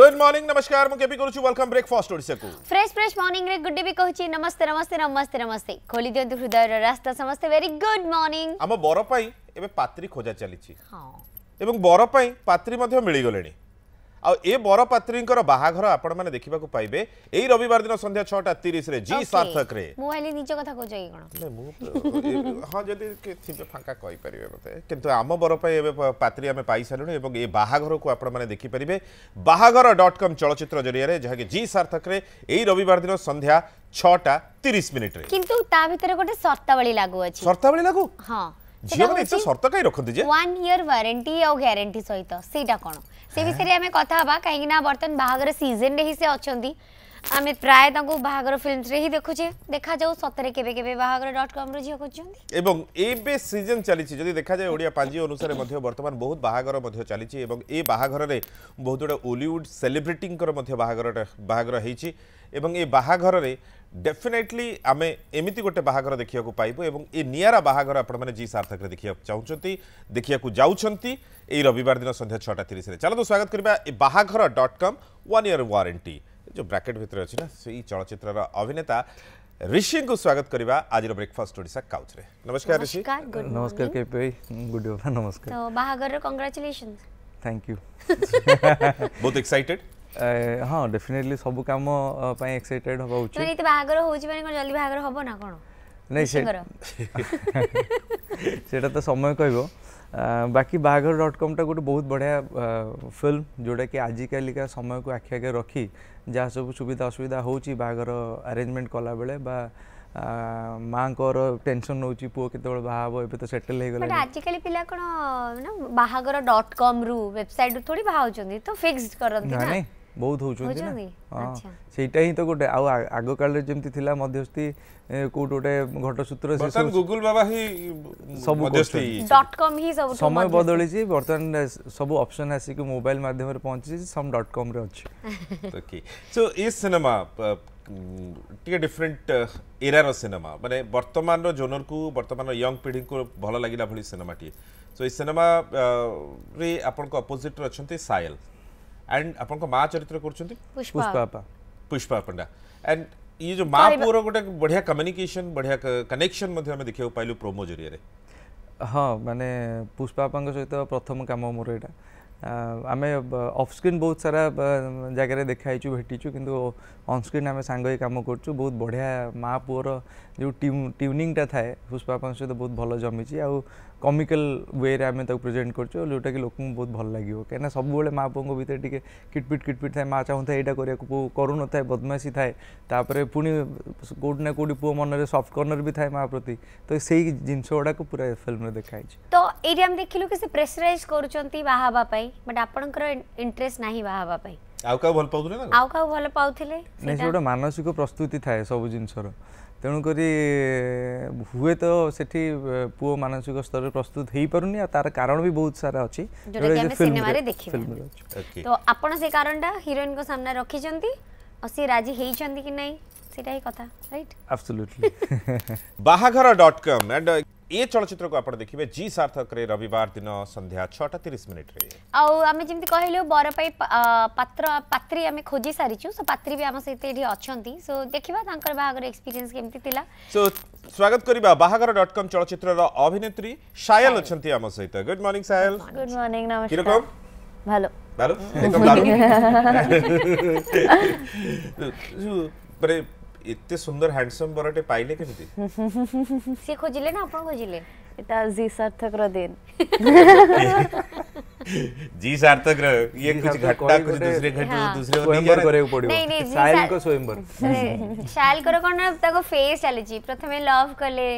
Good morning નમસ્કાર હું કેપી કરું છું વેલકમ બ્રેકફાસ્ટ ઓડિશાકુ ફ્રેશ ફ્રેશ મોર્નિંગ રે ગુડ ડે ବି କହୁଛି ନମସ୍ତେ ନମସ୍ତେ ନମସ୍ତେ ନମସ୍ତେ ଖୋଲି ଦିଅନ୍ତୁ ହୃଦୟର ରାସ୍ତା ସମସ୍ତେ ଭେରି ଗୁଡ୍ ମର୍ଣ୍ଣିଂ ଆମ ବର ପାଇଁ ଏବେ ପାତ୍ରୀ ଖୋଜା ଚାଲିଛି ଏବଂ ବର ପାଇଁ ପାତ୍ରୀ ମଧ୍ୟ ମିଳିଗଲେଣି ए बरपात्रीकर बाहाघर आपण मैंने देखा पाइबे यही रविवार दिन संध्या छटा तीस जी सार्थक रे मोबाइल निज कथा को जाई कोन हां जदी के थिबे फांका कहि परिबे मते किंतु आम बर पई एबे पात्री हमें पाई सालुनी एवं ए बाहाघर को आपण मैंने देखि परिबे bahaghara.com चलचित्र जरिया रे जहा के जी सार्थक रे यही रविवार दिन संध्या 6टा 30 मिनिट रे किंतु ता भीतर गोटे शर्तावली लागु अछि शर्तावली लागु हां ଝିଅମାନେ ଏତେ ସର୍ତ୍ତ କାହିଁ ରଖନ୍ତି ଯେ ୱାନ୍ ଇୟର୍ ୱାରେଣ୍ଟି ଆଉ ଗ୍ୟାରେଣ୍ଟି ସହିତ ସେଇଟା କ'ଣ से विषय कथा कहीं बर्तन बाहर सीजन ही से अच्छा আমি প্রায় তাঁকু বাহাগর ফিল্মসরে হি দেখুছে দেখা যাও সতরে কেবে কেবে বাহাগর ডট কম ঝিও করছেন এবং এবে সিজন চালিছি যদি দেখা যায় ওড়িয়া পাঞ্জি অনুসারে মধ্যে বর্তমান বহুত বাহাগর মধ্যে চালিছি এবং এই বাহাগরে বহুত গুড়ে ওলিউড সেলিব্রিটিঙ্কর মধ্যে বাহাগর বাহাগর হয়েছি এবং এই বাহাগরে ডেফিনেটলি আমি এমিতি গোটে বাহাগর দেখা পাইবু এবং এই নিয়ারা বাহাগর আপনার জি সার্থকরে দেখা চাহুন দেখা যাচ্ছেন এই রবিবার দিন সন্ধ্যা ছটা তিরিশে চালু স্বাগত করা এই বাহাগর ডট কম ওয়ান ইয়ার ওয়ারেটি ଯେଉଁ ବ୍ରାକେଟ୍ ଭିତରେ ଅଛି ନା ସେଇ ଚଳଚ୍ଚିତ୍ରର ଅଭିନେତା ରିଷିଙ୍କୁ ସ୍ୱାଗତ କରିବା ଆଜିର ବ୍ରେକ୍ଫାଷ୍ଟ ଓଡ଼ିଶା କାଉଚରେ ନମସ୍କାର ରିଷି ନମସ୍କାର କେପି ଗୁଡ୍ ଇଭିନିଂ ନମସ୍କାର ବାହାଘରର କଂଗ୍ରାଚୁଲେସନ୍ ଥ୍ୟାଙ୍କ ୟୁ ବହୁତ ଏକ୍ସାଇଟେଡ୍ ହଁ ଡେଫିନେଟଲି ସବୁ କାମ ପାଇଁ ଏକ୍ସାଇଟେଡ୍ ହବା ଉଚିତ ନାଇଁ ବାହାଘର ହଉଛି ମାନେ କ'ଣ ଜଲ୍ଦି ବାହାଘର ହବ ନା କ'ଣ ନାଇଁ ସେଟା ତ ସମୟ କହିବ बाकी बाघर डट कम टा गोटे बहुत बढ़िया फिल्म जोटा कि आजिकलिका समय को आखि आगे रखी जहाँ सब सुविधा असुविधा हो होगर आरेजमेंट कला बेले माँ को टेनसन नौ पुह के बाहर एवं तो सेटल हो आजिकल पिला कौन बाहर डट कम रु वेबसाइट रु थोड़ी बाहर तो फिक्स कर ବହୁତ ହେଉଛନ୍ତି ନା ହଁ ସେଇଟା ହିଁ ତ ଗୋଟେ ଆଉ ଆଗ କାଳରେ ଯେମିତି ଥିଲା ମଧ୍ୟସ୍ଥି କୋଉଠି ଗୋଟେ ଘଟସୂତ୍ର ଗୁଗୁଲ ବାବା ହିଁ ସବୁ ସମୟ ବଦଳିଛି ବର୍ତ୍ତମାନ ସବୁ ଅପସନ୍ ଆସିକି ମୋବାଇଲ ମାଧ୍ୟମରେ ପହଞ୍ଚିଛି ସମ୍ ଡଟ୍ କମ୍ରେ ଅଛି ସୋ ଏ ସିନେମା ଟିକେ ଡିଫରେଣ୍ଟ এরার ସିନେମା ମାନେ ବର୍ତ୍ତମାନର ଜୋନରକୁ ବର୍ତ୍ତମାନର বর্তমান ପିଢ଼ିଙ୍କୁ ଭଲ ଲାଗିଲା ଭଳି ସିନେମାଟିଏ ସୋ ଏ সো এই সিনেমা রে আপনার অপোজিট एंड आपन माँ चरित्र कर पुष्पा पुष्पा पंडा एंड ये जो माँ पुओर गोटे बढ़िया कम्युनिकेशन बढ़िया कनेक्शन आम देखा पाइलु प्रोमो जरिया हाँ मानने पुष्पापा सहित प्रथम कम मोर यहाँ आम स्क्रीन बहुत सारा जगह जगार देखाईचु भेटीचु कि अनस्क्रीन आम सांग कम करूँ बहुत बढ़िया माँ पुओर जो ट्यूनिंगटा थाए पुष्पापा सहित बहुत भल जमीची आ କମିକାଲ ୱେରେ ଆମେ ତାକୁ ପ୍ରେଜେଣ୍ଟ କରୁଛୁ ଯେଉଁଟାକି ଲୋକଙ୍କୁ ବହୁତ ଭଲ ଲାଗିବ କାହିଁକିନା ସବୁବେଳେ ମା ପୁଅଙ୍କ ଭିତରେ ଟିକେ କିଟପିଟ କିଟପିଟ ଥାଏ ମା ଚାହୁଁଥାଏ ଏଇଟା କରିବାକୁ କରୁନଥାଏ ବଦମାସି ଥାଏ ତାପରେ ପୁଣି କେଉଁଠି ନା କେଉଁଠି ପୁଅ ମନରେ ସଫ୍ଟ କର୍ଣ୍ଣର ବି ଥାଏ ମା ପ୍ରତି ତ ସେଇ ଜିନିଷ ଗୁଡ଼ାକ ପୁରା ଫିଲ୍ମରେ ଦେଖାହେଇଛି ତ ଏଇଠି ଆମେ ଦେଖିଲୁ କି ସେ ପ୍ରେସରାଇଜ କରୁଛନ୍ତି ବାହା ହେବା ପାଇଁ ବଟ୍ ଆପଣଙ୍କର ଇଣ୍ଟରେଷ୍ଟ ନାହିଁ ବାହା ହେବା ପାଇଁ ଆଉ କାହାକୁ ଭଲ ପାଉଥିଲେ ଆଉ କାହାକୁ ଭଲ ପାଉଥିଲେ ନାଇଁ ସେ ଗୋଟେ ମାନସିକ ପ୍ରସ୍ତୁତି ଥାଏ ସବୁ ଜିନିଷର তেণুকরি হুয়েত সেটি পুও মানসিক স্তরে প্রস্তুত হইপারুনি আর তার কারণ বি বহুত সারা অছি তো আপন সে কারণটা হিরোইন কো সামনে রাখিছন্তি আর সে রাজি হেইছন্তি কি নাই সেটাই কথা রাইট আবসলুটলি বাহাঘর.com ए चलचित्र को आपड़ देखिए जी सार्थक रे रविवार दिन संध्या छटा तीस मिनिट रे आम जमी कहलु बरपाई पात्र पात्री आम खोजी सारी सो पात्री भी आम सहित ये अच्छा सो देखा बाहर एक्सपीरियंस केमती सो स्वागत करवा बाहर डट कम चलचित्र अभिनेत्री सायल अच्छा आम सहित गुड मर्निंग सायल गुड मर्निंग नमस्कार ভালো ভালো एकदम দারুণ परे ଏତେ ସୁନ୍ଦର ହ୍ୟାଣ୍ଡସମ୍ ବରଟେ ପାଇଲେ କେମିତି ସେ ଖୋଜିଲେ ନା ଆପଣ ଖୋଜିଲେ ଏଟା ଜି ସାର୍ଥକର ଦିନ जी सार्थक रहे ये कुछ घटना कुछ दूसरे घटे हाँ। दूसरे स्वयंवर करे पड़ियो नहीं नहीं शायल को स्वयंवर साहिल कर कोन ताको फेस चले जी प्रथमे लव कले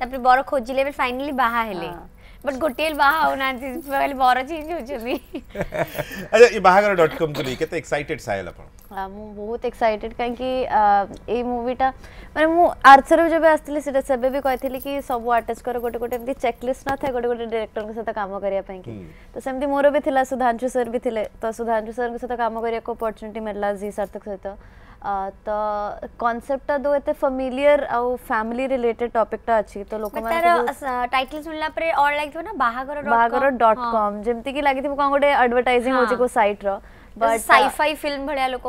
तापर बर खोजिले बे फाइनली बाहा हेले हाँ। बट गोटेल बाहा हो होना पहले बर चेंज हो छबी अच्छा ये बाहा बाहागर.com को लेके तो एक्साइटेड शायल अपन ମୁଁ ବହୁତ ଏକ୍ସାଇଟେଡ୍ କାହିଁକି ଏଇ ମୁଭିଟା ମାନେ ମୁଁ ଆର୍ଥର ଯେବେ ଆସିଥିଲି ସେଟା ସେବେ ବି କହିଥିଲି କି ସବୁ ଆର୍ଟିଷ୍ଟଙ୍କର ଗୋଟେ ଗୋଟେ ଏମିତି ଚେକଲିଷ୍ଟ ନଥାଏ ଗୋଟେ ଗୋଟେ ଡିରେକ୍ଟରଙ୍କ ସହିତ କାମ କରିବା ପାଇଁ କି ତ ସେମିତି ମୋର ବି ଥିଲା ସୁଧାଂଶୁ ସାର୍ ବି ଥିଲେ ତ ସୁଧାଂଶୁ ସାର୍ଙ୍କ ସହିତ କାମ କରିବାକୁ ଅପରଚ୍ୟୁନିଟି ମିଳିଲା ଜି ସାର୍ଥକ ସହିତ ତ କନସେପ୍ଟଟା ଦୋ ଏତେ ଫାମିଲିୟର ଆଉ ଫ୍ୟାମିଲି ରିଲେଟେଡ୍ ଟପିକଟା ଅଛି ତ ଲୋକମାନେ ଟାଇଟଲ ଶୁଣିଲା ପରେ ଅଡ୍ ଲାଗିଥିବ ନା ବାହାଘର ବାହାଘର ଡଟ୍ କମ୍ ଯେମିତିକି ଲାଗିଥିବ କ'ଣ ଗୋଟେ ଆଡଭର୍ଟାଇଜିଂ ହେଉଛି କୋଉ ସାଇଟ୍ର બટ સાઈફાઈ ફિલ્મ ભણ્યા લોકો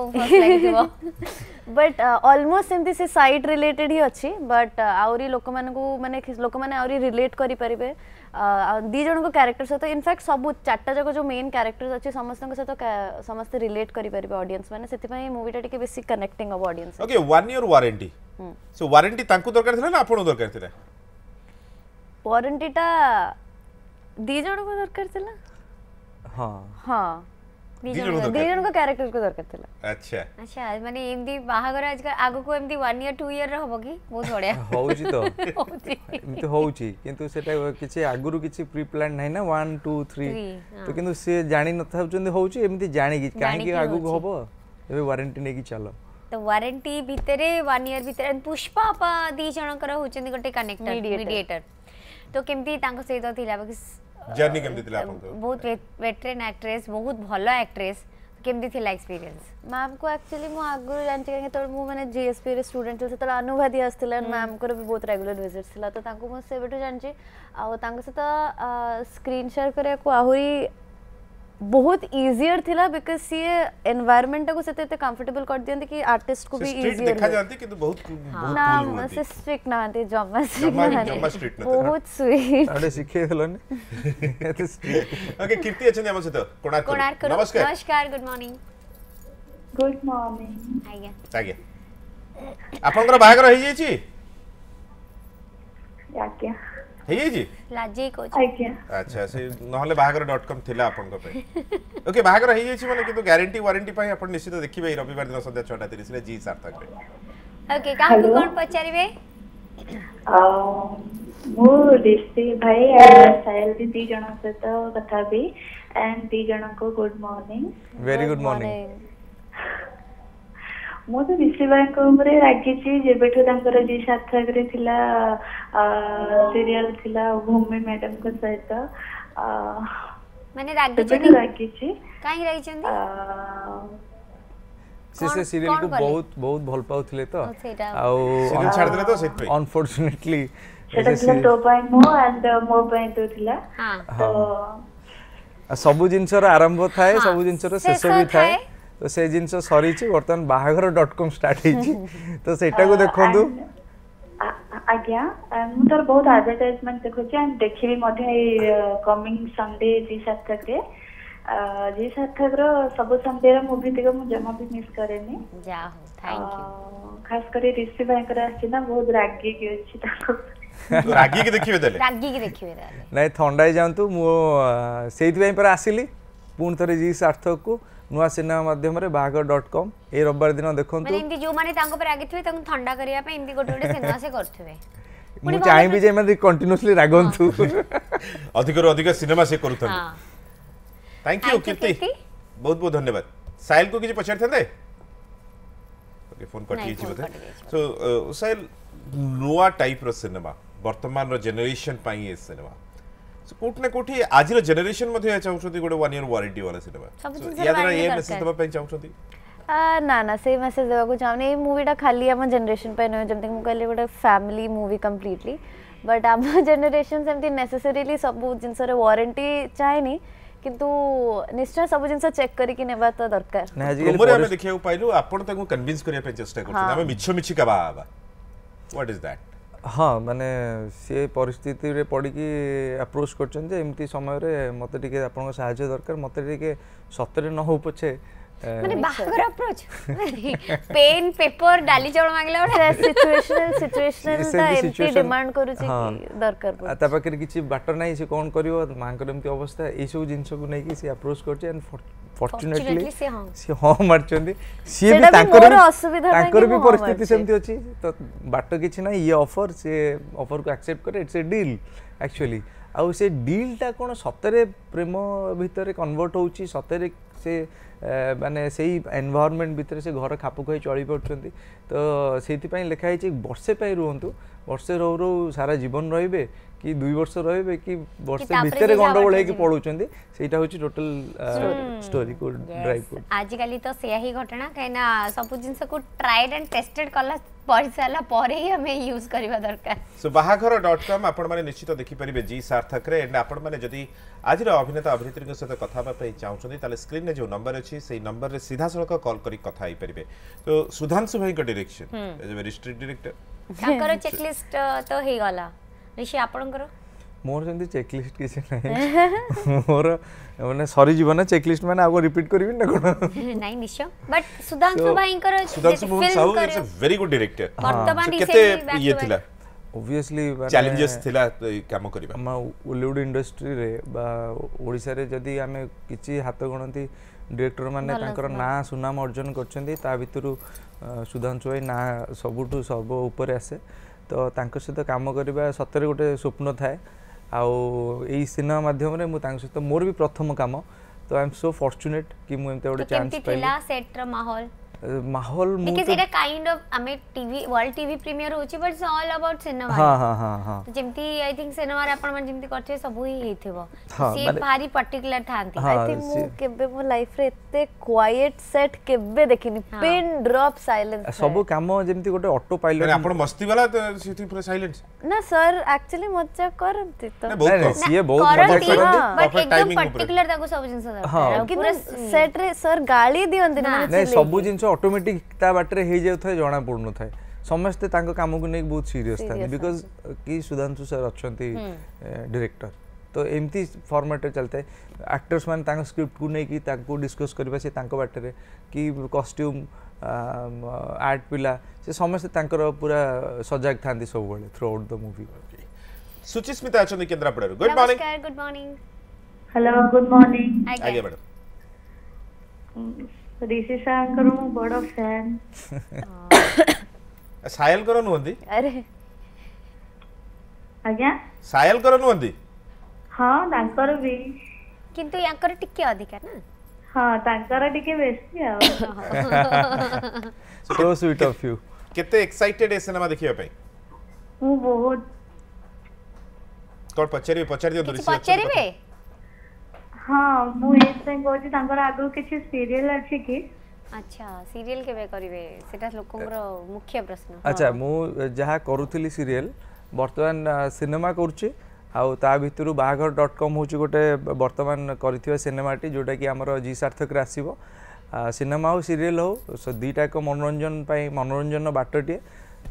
બટ ଅଲମୋଷ୍ଟ ଏମିତି ସେ ସାଇଟ୍ ରିଲେଟେଡ୍ ହିଁ ଅଛି ବଟ୍ ଆହୁରି ଲୋକମାନଙ୍କୁ ମାନେ ଲୋକମାନେ ଆହୁରି ରିଲେଟ୍ କରିପାରିବେ ଦୁଇ ଜଣଙ୍କ କ୍ୟାରେକ୍ଟର ସହିତ ଇନଫ୍ୟାକ୍ଟ ସବୁ ଚାରିଟା ଯାକ ଯେଉଁ ମେନ୍ କ୍ୟାରେକ୍ଟର୍ସ ଅଛି ସମସ୍ତଙ୍କ ସହିତ ସମସ୍ତେ ରିଲେଟ୍ କରିପାରିବେ ଅଡିଏନ୍ସ ମାନେ ସେଥିପାଇଁ ମୁଭିଟା ଟିକେ ବେଶୀ କନେକ୍ଟିଂ ହବ audience okay one year warranty so warranty ତାଙ୍କୁ ଦରକାର ଥିଲା ନା ଆପଣଙ୍କୁ ଦରକାର ଥିଲା ୱାରେଣ୍ଟିଟା ଦୁଇ ଜଣଙ୍କୁ ଦରକାର ଥିଲା ହଁ ହଁ ଦିଜଣଙ୍କ କ୍ୟାରେକ୍ଟରକୁ ଦରକାର ଥିଲା ଆଚ୍ଛା ମାନେ ଏମିତି ବାହାଘର ଆଜିକାଲି ଆଗକୁ ଏମିତି ୱାନ୍ ଇୟର ଟୁ ଇୟର ହବ କି ବହୁତ ବଢିଆ ହଉଛି ହଉଛି କିନ୍ତୁ ସେଟା କିଛି ଆଗରୁ କିଛି ପ୍ରି ନାହିଁ ୱାନ୍ ଟୁ ଥ୍ରୀ ତ କିନ୍ତୁ ସେ ଜାଣି ହଉଛି ଏମିତି ଜାଣିକି କାହିଁକି ଆଗକୁ ହବ ଏବେ ୱାରେଣ୍ଟି ନେଇକି ଚାଲ ତ ୱାରେଣ୍ଟି ଭିତରେ ୱାନ୍ ଇୟର ଭିତରେ ପୁଷ୍ପା ବାପା ଦି ଜଣଙ୍କର ହଉଛନ୍ତି ଗୋଟେ କନେକ୍ଟର ମିଡିଏଟର ତ କେମିତି ତାଙ୍କ ସହିତ ଥିଲା ବାକି जर्नी केमती थिला आपनकर बहुत वेटरन एक्ट्रेस बहुत भलो एक्ट्रेस केमती थिला एक्सपीरियंस मैम को एक्चुअली मो आगु जानते के तो मो माने जीएसपी रे स्टूडेंट से तो अनुवादी आस्थिला मैम को भी बहुत रेगुलर विजिट थिला तो ताको मो सेबेटो जानची आ ताको से तो स्क्रीन शेयर करे को आहुरी बहुत इजीयर थिला बिकॉज सी एनवायरनमेंट को सेते ते कंफर्टेबल कर दियंते कि आर्टिस्ट को भी इजियर देखा जानते किंतु तो बहुत हाँ। बहुत ना मसे स्ट्रिक्ट ना आते जम्मा स्ट्रिक्ट ना बहुत स्वीट अरे सीखे हलन एते ओके कीर्ति अछि हम सहित कोणार्क कोणार्क नमस्कार नमस्कार गुड मॉर्निंग गुड मॉर्निंग आज्ञा आज्ञा आपनकर बाहागर होई जाई छी के ହେଇଯାଇଛି ଲାଜେଇ କହୁଛି ଆଜ୍ଞା ଆଚ୍ଛା ସେ ନହେଲେ ବାହାଘର ଡଟ୍ କମ୍ ଥିଲା ଆପଣଙ୍କ ପାଇଁ ଓକେ ବାହାଘର ହେଇଯାଇଛି ମାନେ କିନ୍ତୁ ଗ୍ୟାରେଣ୍ଟି ୱାରେଣ୍ଟି ପାଇଁ ଆପଣ ନିଶ୍ଚିତ ଦେଖିବେ ଏଇ ରବିବାର ଦିନ ସନ୍ଧ୍ୟା ଛଅଟା ତିରିଶରେ ଜି ସାର୍ଥକରେ ଓକେ କାହାକୁ କ'ଣ ପଚାରିବେ ମୁଁ ରିଷି ଭାଇ ସାୟଲ ଦି ଜଣଙ୍କ ସହିତ କଥା ହେବି ଆଣ୍ଡ ଦି ଜଣଙ୍କୁ good morning very good morning ମୁଁ ତ ବିଶ୍ରୀ ବାଙ୍କ ଉପରେ ରାଗିଛି ଯେବେଠୁ ତାଙ୍କର ଜି ସାର୍ଥକରେ ଥିଲା ସିରିଏଲ ଥିଲା ଭୂମି ମ୍ୟାଡମଙ୍କ ସହିତ ମାନେ ରାଗିଛନ୍ତି ରାଗିଛି କାହିଁକି ରାଗିଛନ୍ତି ସେ ସେ ସିରିଏଲକୁ ବହୁତ ବହୁତ ଭଲ ପାଉଥିଲେ ତ ଆଉ ଛାଡ଼ିଦେଲେ ତ ସେଥିପାଇଁ ଅନଫର୍ଚୁନେଟଲି ସେଟା ଥିଲା ତୋ ପାଇଁ ମୁଁ ଆଣ୍ଡ ମୋ ପାଇଁ ତୁ ଥିଲା ତ ସବୁ ଜିନିଷର ଆରମ୍ଭ ଥାଏ ସବୁ ଜିନିଷର ଶେଷ ବି ଥାଏ তো সেই জিনিস সরিছে বর্তমান বাহাঘর ডট কম স্টার্ট হয়েছে তো সেটাকে দেখন্তু আজ্ঞা ମୁଁ ତାର ବହୁତ ଆଡଭର୍ଟାଇଜମେଣ୍ଟ ଦେଖୁଛି ଆଣ୍ଡ ଦେଖିବି ମଧ୍ୟ ଏଇ କମିଂ ସଣ୍ଡେ ଜି ସାର୍ଥକରେ ଜି ସାର୍ଥକର ସବୁ ସଣ୍ଡେର ମୁଭି ଟିକ ମୁଁ ଜମା ବି ମିସ୍ କରେନି ଖାସ କରି ରିଷି ଭାଇଙ୍କର ଆସିଛି ନା ବହୁତ ରାଗିକି ଅଛି ତାଙ୍କୁ ରାଗିକି ଦେଖିବେ ଦେଲେ ରାଗିକି ଦେଖିବେ ନାଇଁ ଥଣ୍ଡା ହେଇଯାଆନ୍ତୁ ମୁଁ ସେଇଥିପାଇଁ ପରା ଆସିଲି ପୁଣି ଥରେ ଜି ସାର୍ଥକକୁ ନୂଆ ସିନେମା ମାଧ୍ୟମରେ ବାହାଘର ଡଟ୍ କମ୍ ଏଇ ରବିବାର ଦିନ ଦେଖନ୍ତୁ ଏମିତି ଯେଉଁମାନେ ତାଙ୍କ ଉପରେ ରାଗିଥିବେ ତାଙ୍କୁ ଥଣ୍ଡା କରିବା ପାଇଁ ଏମିତି ଗୋଟେ ଗୋଟେ ସିନେମା ସେ କରୁଥିବେ ମୁଁ ଚାହିଁବି ଯେ ଏମାନେ କଣ୍ଟିନ୍ୟୁସଲି ରାଗନ୍ତୁ ଅଧିକରୁ ଅଧିକ ସିନେମା ସେ କରୁଥାନ୍ତୁ ଥ୍ୟାଙ୍କ ୟୁ କୀର୍ତ୍ତି ବହୁତ ବହୁତ ଧନ୍ୟବାଦ ସାହିଲକୁ କିଛି ପଚାରିଥାନ୍ତେ ଓକେ ଫୋନ୍ କଟିଯାଇଛି ବୋଧେ ସୋ ସାହିଲ ନୂଆ ଟାଇପ୍ର ସିନେମା ବର୍ତ୍ତମାନର ଜେନେରେସନ୍ ପାଇଁ ଏ ସିନେମା কোটি না কোটি আজির জেনারেশন মধ্যে চাহুছন্তি গোটে ওয়ান ইয়ার ওয়ারেন্টি वाला সিনেমা ইয়া দ্বারা এ মেসেজ দেবা পাই চাহুছন্তি ନା ନା ସେଇ ମେସେଜ୍ ଦେବାକୁ ଚାହୁଁନି ଏଇ ମୁଭିଟା ଖାଲି ଆମ ଜେନେରେସନ୍ ପାଇଁ ନୁହେଁ ଯେମିତିକି ମୁଁ କହିଲି ଗୋଟେ ଫ୍ୟାମିଲି ମୁଭି କମ୍ପ୍ଲିଟଲି ବଟ୍ ଆମ ଜେନେରେସନ୍ ସେମିତି ନେସେସରିଲି ସବୁ ଜିନିଷରେ ୱାରେଣ୍ଟି ଚାହେଁନି କିନ୍ତୁ ନିଶ୍ଚୟ ସବୁ ଜିନିଷ ଚେକ୍ କରିକି ନେବା ତ ଦରକାର ପ୍ରୋମୋରେ ଆମେ ଦେଖିବାକୁ ପାଇଲୁ ଆପଣ ତାଙ୍କୁ କନଭିନ୍ସ କରିବା ପାଇଁ ଚେଷ୍ଟା କରୁଛନ୍ତି ଆମେ ମିଛ ମିଛି କାବା ହବା ହ୍ୱାଟ୍ ଇଜ୍ ଦ୍ୟାଟ୍ ହଁ ମାନେ ସିଏ ପରିସ୍ଥିତିରେ ପଡ଼ିକି ଆପ୍ରୋଚ୍ କରିଛନ୍ତି ଯେ ଏମିତି ସମୟରେ ମୋତେ ଟିକେ ଆପଣଙ୍କ ସାହାଯ୍ୟ ଦରକାର ମୋତେ ଟିକେ ସତରେ ନ ହେଉ ପଛେ ମାନେ ବାହାଘର ଆପ୍ରୋଚ ପେନ୍ ପେପର ଡାଲି ଚାଉଳ ମାଗିଲା ଗୋଟେ ସିଚୁଏସନାଲ ସିଚୁଏସନାଲ ତା ଏମିତି ଡିମାଣ୍ଡ କରୁଛି ଦରକାର ପଡୁଛି ତା ପାଖରେ କିଛି ବାଟ ନାହିଁ ସେ କ'ଣ କରିବ ମାଙ୍କର ଏମିତି ଅବସ୍ଥା ଏଇ ସବୁ ଜିନିଷକୁ ନେଇକି ସେ ଆପ୍ରୋଚ କରୁଛି ଆଣ୍ଡ ଫର୍ଚୁନେଟଲି ସିଏ ହଁ ମାରିଛନ୍ତି ସିଏ ବି ତାଙ୍କର ତାଙ୍କର ବି ପରିସ୍ଥିତି ସେମିତି ଅଛି ତ ବାଟ କିଛି ନାହିଁ ଇଏ ଅଫର ସିଏ ଅଫରକୁ ଆକ୍ସେପ୍ଟ କରେ ଇଟ୍ସ ଏ ଡିଲ୍ ଆକ୍ଚୁଆଲି ଆଉ ସେ ଡିଲ୍ଟା କ'ଣ ସତରେ ପ୍ରେମ ଭିତରେ କନଭର୍ଟ ହେଉଛି ସତରେ ସେ ମାନେ ସେଇ ଏନଭାରମେଣ୍ଟ ଭିତରେ ସେ ଘର ଖାପ ଖୁଆଇ ଚଳିପାରୁଛନ୍ତି ତ ସେଇଥିପାଇଁ ଲେଖା ହେଇଛି ବର୍ଷେ ପାଇଁ ରୁହନ୍ତୁ ବର୍ଷେ ରହୁ ରହୁ ସାରା ଜୀବନ ରହିବେ କି ଦୁଇ ବର୍ଷ ରହିବେ କି ବର୍ଷେ ଭିତରେ ଗଣ୍ଡଗୋଳ ହେଇକି ପଳଉଛନ୍ତି ସେଇଟା ହେଉଛି ଟୋଟାଲ ଷ୍ଟୋରିକୁ ଡ୍ରାଇଭ୍ ଆଜିକାଲି ତ ସେୟା ହିଁ ଘଟଣା କାହିଁକିନା ସବୁ ଜିନିଷକୁ ଟ୍ରାଏଡ୍ ଆଣ୍ଡ ଟେଷ୍ଟେଡ୍ କଲା পড়িসারা পরে হি আমি ইউজ করা দরকার সো বাহাঘর ডট কম আপন মানে নিশ্চিত দেখি পারিবে জি সার্থক রে এন্ড আপন মানে যদি আজির অভিনেতা অভিনেত্রীଙ୍କ সহিত কথা হবা পাই চাহুছন্তি তাহলে স্ক্রিন রে যে নম্বর আছে সেই নম্বর রে সিধা সলক কল করি কথা হই পারিবে তো সুধাংশু ভাই কা direction as a very strict director ତାଙ୍କର ଚେକଲିଷ୍ଟ ତ ହେଇଗଲା ରିଷି ଆପଣଙ୍କର ମୋର ସେମିତି ଚେକ୍ଲିଷ୍ଟ କିଛି ନାହିଁ ମୋର ମାନେ ସରିଯିବ ନା ଚେକ୍ଲିଷ୍ଟ ମାନେ ଆଗ ରିପିଟ୍ କରିବି ନା କ'ଣ ନାଇଁ ନିଶ୍ଚୟ ବଟ୍ ସୁଧାଂଶୁ ଭାଇଙ୍କର Sudhanshu Sahu it's a very good director ବର୍ତ୍ତମାନ କେତେ ଇଏ ଥିଲା obviously ଚ୍ୟାଲେଞ୍ଜେସ୍ ଥିଲା କାମ କରିବା ଆମ ଓଲିଉଡ୍ ଇଣ୍ଡଷ୍ଟ୍ରିରେ ବା ଓଡ଼ିଶାରେ ଯଦି ଆମେ କିଛି ହାତ ଗଣନ୍ତି ଡିରେକ୍ଟର ମାନେ ତାଙ୍କର ନାଁ ସୁନାମ ଅର୍ଜନ କରିଛନ୍ତି ତା ଭିତରୁ ସୁଧାଂଶୁ ଭାଇ ନାଁ ସବୁଠୁ ସର୍ବ ଉପରେ ଆସେ ତ ତାଙ୍କ ସହିତ କାମ କରିବା ସତରେ ଗୋଟେ ସ୍ୱପ୍ନ ଥାଏ ଆଉ ଏଇ ସିନେମା ମାଧ୍ୟମରେ ମୁଁ ତାଙ୍କ ସହିତ ମୋର ବି ପ୍ରଥମ କାମ ତ ଆଇ ଏମ୍ ସୋ ଫର୍ଚୁନେଟ୍ କି ମୁଁ ଏମିତି ଗୋଟେ ଚାନ୍ସ ପାଇଲି ସେଟ୍ର ମାହୋଲ माहौल because it a kind of हमें टीवी वर्ल्ड टीवी प्रीमियर होची but it's all about cinema हां हां हां तो जेमती आई थिंक सिनेमा रे आपण मन जेमती करथे सब ही हेथिबो से भारी पर्टिकुलर थांती आई थिंक मु केबे मो लाइफ रे एते क्वाइट सेट केबे देखिनी पिन ड्रॉप साइलेंस सब काम जेमती गोटे ऑटो पायलट अरे आपण मस्ती वाला सिटी पूरा साइलेंस ना सर एक्चुअली मजा करंती तो नहीं सिए बहुत मजा करंती बट एकदम पर्टिकुलर ताको सब जिंस हां पूरा सेट रे सर गाली दियंती ना सब जिंस ଅଟୋମେଟିକ୍ ତା ବାଟରେ ହେଇଯାଉଥାଏ ଜଣାପଡ଼ୁନଥାଏ ସମସ୍ତେ ତାଙ୍କ କାମକୁ ନେଇକି ବହୁତ ସିରିୟସ୍ ଥାନ୍ତି ବିକଜ କି ସୁଧାଂଶୁ ସାର୍ ଅଛନ୍ତି ଡିରେକ୍ଟର ତ ଏମିତି ଫର୍ମାଟରେ ଚାଲିଥାଏ ଆକ୍ଟର୍ସ ମାନେ ତାଙ୍କ ସ୍କ୍ରିପ୍ଟକୁ ନେଇକି ତାଙ୍କୁ ଡିସ୍କସ୍ କରିବା ସେ ତାଙ୍କ ବାଟରେ କି କଷ୍ଟ୍ୟୁମ୍ ଆର୍ଟ ପିଲା ସେ ସମସ୍ତେ ତାଙ୍କର ପୁରା ସଜାଗ ଥାନ୍ତି ସବୁବେଳେ throughout the movie Suchismita ଅଛନ୍ତି କେନ୍ଦ୍ରାପଡ଼ାରୁ good morning good morning hello good morning ଆଜ୍ଞା ମ୍ୟାଡ଼ାମ୍ ऋषि शंकर हूं बड़ा फैन ସାୟଲ କର ନୁହନ୍ତି ଆରେ ଆଜ୍ଞା ସାୟଲ କର ନୁହନ୍ତି ହଁ ତାଙ୍କର ବି କିନ୍ତୁ ୟାଙ୍କର ଟିକେ ଅଧିକା ନା ହଁ ତାଙ୍କର ଟିକେ ବେଶୀ ଆଉ ସୋ ସୁଇଟ୍ ଅଫ ୟୁ କେତେ ଏକ୍ସାଇଟେଡ୍ ଏ ସିନେମା ଦେଖିବା ପାଇଁ ମୁଁ ବହୁତ କ'ଣ ପଚାରିବେ ପଚାରି ଦିଅନ୍ତୁ ପଚାରିବେ ହଁ ମୁଁ ଏଇଥିପାଇଁ କହୁଛି ତାଙ୍କର ଆଗକୁ କିଛି ସିରିଏଲ ଅଛି କି ଆଚ୍ଛା ସିରିଏଲ କେବେ କରିବେ ସେଟା ଲୋକଙ୍କର ଆଚ୍ଛା ମୁଁ ଯାହା କରୁଥିଲି ସିରିଏଲ ବର୍ତ୍ତମାନ ସିନେମା କରୁଛି ଆଉ ତା ଭିତରୁ ବାହାଘର ଡଟ୍ କମ୍ ହେଉଛି ଗୋଟେ ବର୍ତ୍ତମାନ କରିଥିବା ସିନେମାଟି ଯେଉଁଟାକି ଆମର ଜି ସାର୍ଥକରେ ଆସିବ ସିନେମା ହଉ ସିରିଏଲ ହଉ ଦୁଇଟା ଏକ ମନୋରଞ୍ଜନ ପାଇଁ ମନୋରଞ୍ଜନର ବାଟଟିଏ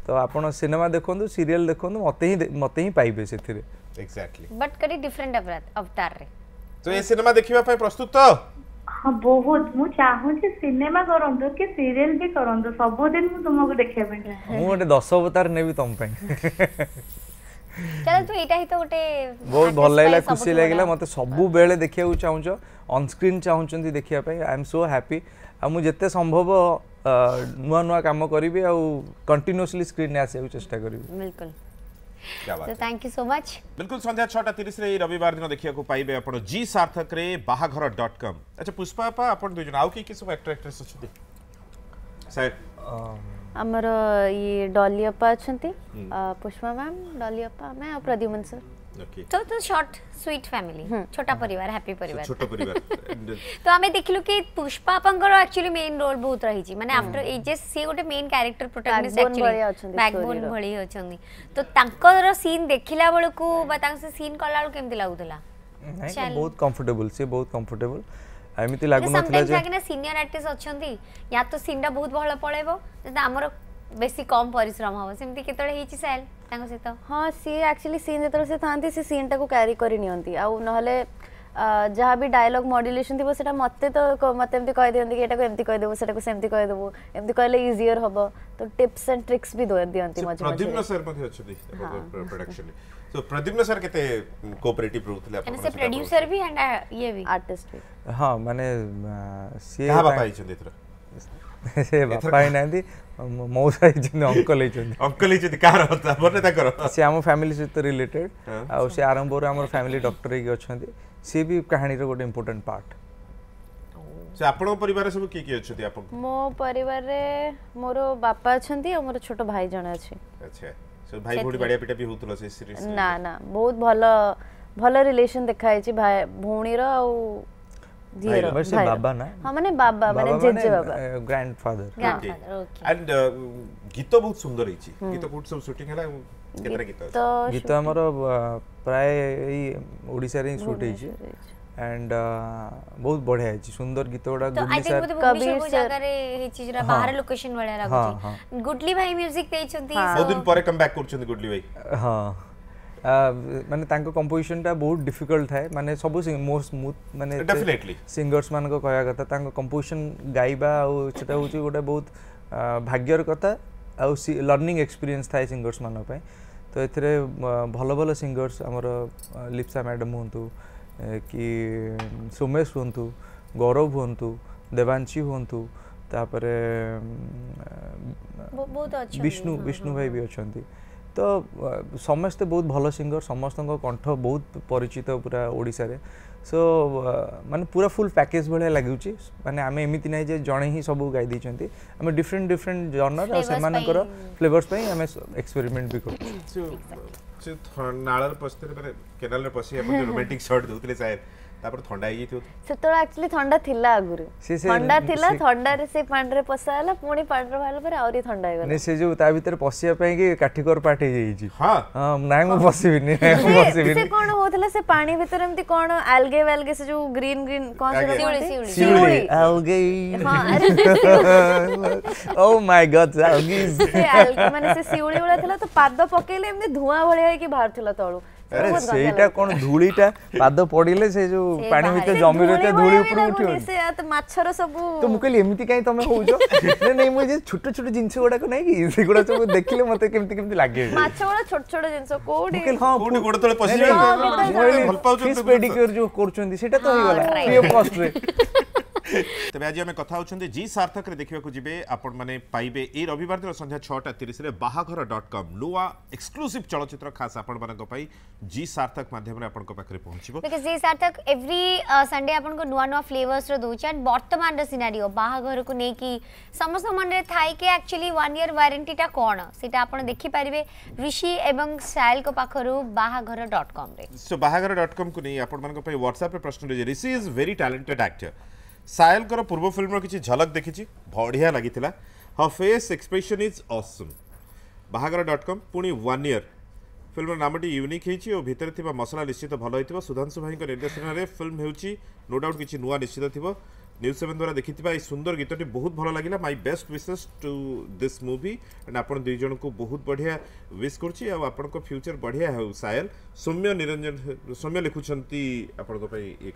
ତ ଆପଣ ସିନେମା ଦେଖନ୍ତୁ ସିରିଏଲ ଦେଖନ୍ତୁ ମୋତେ ହିଁ ମୋତେ ହିଁ ପାଇବେ ସେଥିରେ ଏକ୍ଜାକ୍ଟଲି ବଟ୍ তো ଏ ସିନେମା ଦେଖିବା ପାଇଁ ପ୍ରସ୍ତୁତ ହଁ ବହୁତ ମୁଁ ଚାହୁଁଛି ସିନେମା କରନ୍ତୁ କି ସିରିଏଲ ବି କରନ୍ତୁ ସବୁଦିନ ମୁଁ ତୁମକୁ ଦେଖିବା ପାଇଁ ମୁଁ ଗୋଟେ ଦଶ ଅବତାର ନେବି ତମ ପାଇଁ ତୁ ଏଇଟା ହିଁ ତ ଗୋଟେ ବହୁତ ଭଲ ଲାଗିଲା ଖୁସି ଲାଗିଲା ମୋତେ ସବୁବେଳେ ଦେଖିବାକୁ ଚାହୁଁଛ ଅନସ୍କ୍ରିନ୍ ଚାହୁଁଛନ୍ତି ଦେଖିବା ପାଇଁ ଆଇ ଏମ୍ ସୋ ହ୍ୟାପି ଆଉ ମୁଁ ଯେତେ ସମ୍ଭବ ନୂଆ ନୂଆ କାମ କରିବି ଆଉ କଣ୍ଟିନ୍ୟୁଅସଲି ସ୍କ୍ରିନ୍ରେ ଆସିବାକୁ ଚେଷ୍ଟା କରିବି ବିଲକୁଲ थैंक यू सो मच बिल्कुल संध्या छटा तीस रविवार दिन देखा पाइबे आप जी सार्थक बाहाघर डट कम अच्छा पुष्पा आप दुज आउ किए सब एक्टर एक्ट्रेस अच्छा आमर ये डली अपा अच्छा पुष्पा मैम डली अपा आम प्रद्युमन सर तो तो शॉर्ट स्वीट फैमिली छोटा परिवार हैप्पी परिवार छोटा परिवार तो हमें देखिलु कि पुष्पा अपंगर एक्चुअली मेन रोल बहुत रही छी माने आफ्टर एजेस सी गोटे main character protagonist actually backbone भली अछि तो तांकर सीन देखिला बळकु बा तांक से सीन कला बळकु केमति लागुतला बहुत कंफर्टेबल से बहुत कंफर्टेबल एमिति लागु नथला जे समटाइम्स लागना सीनियर आर्टिस्ट अछंती या तो सीनटा बहुत भलो पळेबो जे हमर ବେଶୀ କମ୍ ପରିଶ୍ରମ ହେବ ସେମିତି କେତେବେଳେ ହେଇଛି ସାଏଲ ତାଙ୍କ ସହିତ ହଁ ସିଏ ଆକ୍ଚୁଆଲି ସିନ୍ ଯେତେବେଳେ ସେ ଥାନ୍ତି ସେ ସିନ୍ଟାକୁ କ୍ୟାରି କରି ନିଅନ୍ତି ଆଉ ନହେଲେ ଯାହା ବି ଡାଇଲଗ୍ ମଡ୍ୟୁଲେସନ୍ ଥିବ ସେଟା ମୋତେ ତ ମୋତେ ଏମିତି କହିଦିଅନ୍ତି କି ଏଟାକୁ ଏମିତି କହିଦେବୁ ସେଟାକୁ ସେମିତି କହିଦେବୁ ଏମିତି କହିଲେ ଇଜିୟର ହବ ତ ଟିପ୍ସ ଆଣ୍ଡ ଟ୍ରିକ୍ସ ବି ଦିଅନ୍ତି ମଝିରେ ପ୍ରଦୀପ୍ନ ସାର୍ ମଧ୍ୟ ଅଛନ୍ତି ପ୍ରଡକ୍ସନରେ ତ ପ୍ରଦୀପ୍ନ ସାର୍ କେତେ କୋଅପରେଟିଭ୍ ରହୁଥିଲେ ଆପଣ ସେ ପ୍ରଡ୍ୟୁସର ବି ଆଣ୍ଡ ଇଏ ବି ଆର୍ଟିଷ୍ଟ ବି ହଁ ମାନେ ସିଏ କାହା ବାପା ହେଇଛନ୍ତି ଏଥର ସେ ବାପା ହେଇନାହାନ୍ତି ମଉସା ହେଇଛନ୍ତି ଅଙ୍କଲ ହେଇଛନ୍ତି ଅଙ୍କଲ ହେଇଛନ୍ତି କାହାର ମାନେ ତାଙ୍କର ସେ ଆମ ଫ୍ୟାମିଲି ସହିତ ରିଲେଟେଡ୍ ଆଉ ସେ ଆରମ୍ଭରୁ ଆମର ଫ୍ୟାମିଲି ଡକ୍ଟର ହେଇକି ଅଛନ୍ତି ସିଏ ବି କାହାଣୀର ଗୋଟେ ଇମ୍ପୋର୍ଟାଣ୍ଟ ପାର୍ଟ ସେ ଆପଣଙ୍କ ପରିବାରରେ ସବୁ କିଏ କିଏ ଅଛନ୍ତି ଆପଣ ମୋ ପରିବାରରେ ମୋର ବାପା ଅଛନ୍ତି ଆଉ ମୋର ଛୋଟ ଭାଇ ଜଣେ ଅଛି ଆଚ୍ଛା ସେ ଭାଇ ଭଉଣୀ ବାଡ଼ିଆ ପିଟା ବି ହଉଥିଲା ସେ ସିରିଜ୍ ନା ନା ବହୁତ ଭଲ ଭଲ ରିଲେସନ୍ ଦେଖା ହେଇଛି ଭାଇ ଭଉଣୀର ଆଉ Bhaira. Bhaira. Baba na. हाँ मैंने बाबा मैंने जेजे बाबा grandfather. Grandfather okay. And गीत बहुत सुंदर है ची. गीत बहुत सब shooting है ना कितना गीत है? गीत हमारा प्राय यही ओडिशा रे shoot है ची. एंड बहुत बढ़िया है सुंदर गीत गुडा गुडली सर कबीर सब जगह रे हे चीज रा बाहर लोकेशन वाला लागो गुडली भाई म्यूजिक देइ छथि बहुत दिन परे कम बैक करछथि गुडली भाई हां मैंने कंपोजिशन टा बहुत डिफिकल्ट था मैंने सब मोस्ट स्मूथ मैंने सिंगर्स मान कह कथा कंपोजिशन गायबा आटा हूँ गोटे बहुत भाग्यर कथा आ लर्निंग एक्सपीरियंस थाए सिंगर्स मानी तो ये भल भल सिंगर्स आमर लिप्सा मैडम हूँ कि सुमेश हूँ गौरव हूँ देवांशी हूँ तापर विष्णु विष्णु भाई भी अच्छा ତ ସମସ୍ତେ ବହୁତ ଭଲ ସିଙ୍ଗର ସମସ୍ତଙ୍କ କଣ୍ଠ ବହୁତ ପରିଚିତ ପୁରା ଓଡ଼ିଶାରେ ସୋ ମାନେ ପୁରା ଫୁଲ୍ ପ୍ୟାକେଜ୍ ଭଳିଆ ଲାଗୁଛି ମାନେ ଆମେ ଏମିତି ନାହିଁ ଯେ ଜଣେ ହିଁ ସବୁ ଗାଇ ଦେଇଛନ୍ତି ଆମେ ଡିଫରେଣ୍ଟ ଡିଫରେଣ୍ଟ ଜର୍ନର ଆଉ ସେମାନଙ୍କର ଫ୍ଲେଭର୍ସ ପାଇଁ ଆମେ ଏକ୍ସପେରିମେଣ୍ଟ ବି କରୁଛୁ ନାଳରେ ପଶିଥିଲେ ମାନେ କେନାଲରେ ପଶି ଆପଣ ରୋମାଣ୍ଟିକ୍ ସର୍ଟ ଦେଉଥିଲେ ସାୟଦ ତାପରେ ଥଣ୍ଡା ହେଇଯାଇଥିବ ସେତେବେଳେ ଆକ୍ଚୁଆଲି ଥଣ୍ଡା ଥିଲା ଆଗରୁ ଥଣ୍ଡା ଥିଲା ଥଣ୍ଡାରେ ସେ ପାଣିରେ ପଶା ହେଲା ପୁଣି ପାଣିରେ ବାହାରିଲା ପରେ ଆହୁରି ଥଣ୍ଡା ହେଇଗଲା ସେ ଯୋଉ ତା ଭିତରେ ପଶିବା ପାଇଁ କି କାଠିକର ପାଟ ହେଇଯାଇଛି ହଁ ନାଇଁ ମୁଁ ପଶିବିନି ପଶିବିନି ସେ କଣ ହଉଥିଲା ସେ ପାଣି ଭିତରେ ଏମିତି କଣ ଆଲଗେ ବାଲଗେ ସେ ଯୋଉ ଗ୍ରୀନ ଗ୍ରୀନ କଣ ଶିଉଳି ଶିଉଳି ଆଲଗେ ଓ ମାଇ ଗଡ ଆଲଗେ ମାନେ ସେ ଶିଉଳି ଗୁଡା ଥିଲା ତ ପାଦ ପକେଇଲେ ଏମିତି ଧୂଆଁ ଭଳିଆ ହେଇକି ବାହାରୁଥିଲା ତଳୁ আরে সেইটা কোন ধুলিটা পাদ পড়িলে সেই যে পানি ভিতরে জমি রয়েছে ধুলি উপরে উঠি সে মাছর সবু তো মু কইলি এমতি কাই তুমি কইছো না নাই মু যে ছোট ছোট জিনিস গুডাক নাই কি সেগুডা সব দেখিলে মতে কেমতি কেমতি লাগে মাছ গুডা ছোট ছোট জিনিস কোডি হ্যাঁ কোডি গোড় তলে পসি যায় ভাল পাউছো ফিস পেডিকিউর যে করছন্তি সেটা তো হই গলা প্রিয় কস্ট ତେବେ ଆଜି ଆମେ କଥା ହେଉଛନ୍ତି ଜି ସାର୍ଥକରେ ଦେଖିବାକୁ ଯିବେ ଆପଣମାନେ ପାଇବେ ଏଇ ରବିବାର ଦିନ ସନ୍ଧ୍ୟା ଛଅଟା ତିରିଶରେ ବାହାଘର ଡଟ୍ କମ୍ ନୂଆ ଏକ୍ସକ୍ଲୁସିଭ୍ ଚଳଚ୍ଚିତ୍ର ଖାସ୍ ଆପଣମାନଙ୍କ ପାଇଁ ଜି ସାର୍ଥକ ମାଧ୍ୟମରେ ଆପଣଙ୍କ ପାଖରେ ପହଞ୍ଚିବ ଜି ସାର୍ଥକ ଏଭ୍ରି ସଣ୍ଡେ ଆପଣଙ୍କୁ ନୂଆ ନୂଆ ଫ୍ଲେଭର୍ସର ଦେଉଛି ଆଣ୍ଡ ବର୍ତ୍ତମାନର ସିନାରିଓ ବାହାଘରକୁ ନେଇକି ସମସ୍ତଙ୍କ ମନରେ ଥାଏ କି ଆକ୍ଚୁଆଲି ୱାନ୍ ଇୟର୍ ୱାରେଣ୍ଟିଟା କ'ଣ ସେଇଟା ଆପଣ ଦେଖିପାରିବେ ঋষি ଏବଂ ସାୟଲଙ୍କ ପାଖରୁ ବାହାଘର ଡଟ୍ କମ୍ରେ ସୋ ବାହାଘର ଡଟ୍ କମ୍କୁ ନେଇ ଆପଣମାନଙ୍କ ପାଇଁ ହ୍ୱାଟ୍ସଆପ୍ରେ ପ୍ରଶ୍ନ ରହିଛି Rishi is very talented actor Sayal पूर्व फिल्म किसी झलक देखी बढ़िया लगी फेस एक्सप्रेशन इज असम बाहागर डट कम पुणी वन इयर फिल्मर नाम यूनिक हो भितर मसला निश्चित भल हो सुधांशु भाई निर्देशन में फिल्म नो डाउट किसी नुआ निश्चित थी न्यूज सेवेन द्वारा देखी सुंदर गीत टी बहुत भल लगे my best wishes to this movie and आप दुईज को बहुत बढ़िया विश कर फ्यूचर बढ़िया हो सायल सौम्य निरंजन सौम्य लिखुंट आप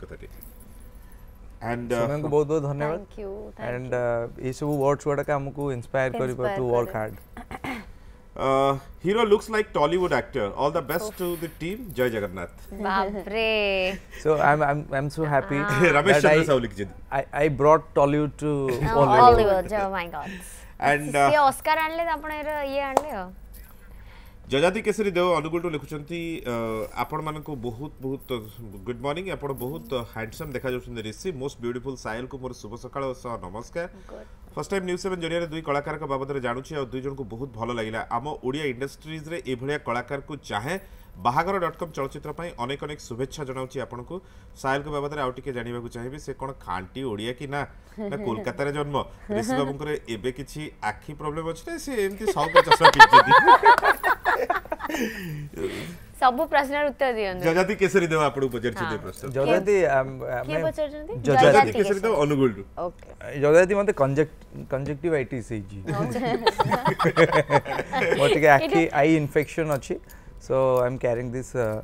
कथा and uh, thank you. ବହୁତ ଧନ୍ୟବାଦ and ଏ words ୱାର୍ଡସ ଗୁଡ଼ାକ ଆମକୁ ଇନ୍ସପାୟାର କରିବ to work hard. Uh, hero looks like Tollywood actor. All the best Oof. to the team. Jai Jagannath. so I'm I'm I'm so happy. Ah. that I, I, I brought Tollywood to no, oh, Hollywood. Hollywood. Oh my God. And uh, Oscar anle apne ye anle. जजाति केसरी देव अनुगुल लिखुं आपण मानक बहुत बहुत good morning आप बहुत handsome देखा जाऊँ ऋषि most beautiful साइल को मोर शुभ सका नमस्कार फर्स्ट टाइम न्यूज सेवेन जरिया दुई कलाकार बाबद जानू दुई जन को बहुत भल लगे आम ओडिया इंडस्ट्रीज ये कलाकार को चाहे ବାହାଘର ଡଟ୍ କମ୍ ଚଳଚ୍ଚିତ୍ର ପାଇଁ ଅନେକ ଅନେକ ଶୁଭେଚ୍ଛା ଜଣାଉଛି ଆପଣଙ୍କୁ ସାହିଲଙ୍କ ବାବଦରେ ଆଉ ଟିକେ ଜାଣିବାକୁ ଚାହିଁବି ସେ କ'ଣ ଖାଣ୍ଟି ଓଡ଼ିଆ କି ନା ନା କୋଲକାତାରେ ଜନ୍ମ ଋଷି ବାବୁଙ୍କର ଏବେ କିଛି ଆଖି ପ୍ରୋବ୍ଲେମ୍ ଅଛି ନା ସେ ଏମିତି ସଉକ ଚଷମା ପିନ୍ଧିଛନ୍ତି ସବୁ ପ୍ରଶ୍ନର ଉତ୍ତର ଦିଅନ୍ତୁ ଯଜାତି କେଶରୀ ଦେବ ଆପଣଙ୍କୁ ପଚାରିଛନ୍ତି ପ୍ରଶ୍ନ ଯଜାତି କିଏ ପଚାରିଛନ୍ତି ଯଜାତି କେଶରୀ ଦେବ ଅନୁଗୁଳରୁ ଓକେ ଯଜାତି ମୋତେ କଂଜେକ୍ଟିଭାଇଟିସ୍ ହେଇଛି ମୋର ଟିକେ ଆଖି ଆଇ ଇନଫେକ୍ସନ୍ ଅଛି so i'm carrying this uh,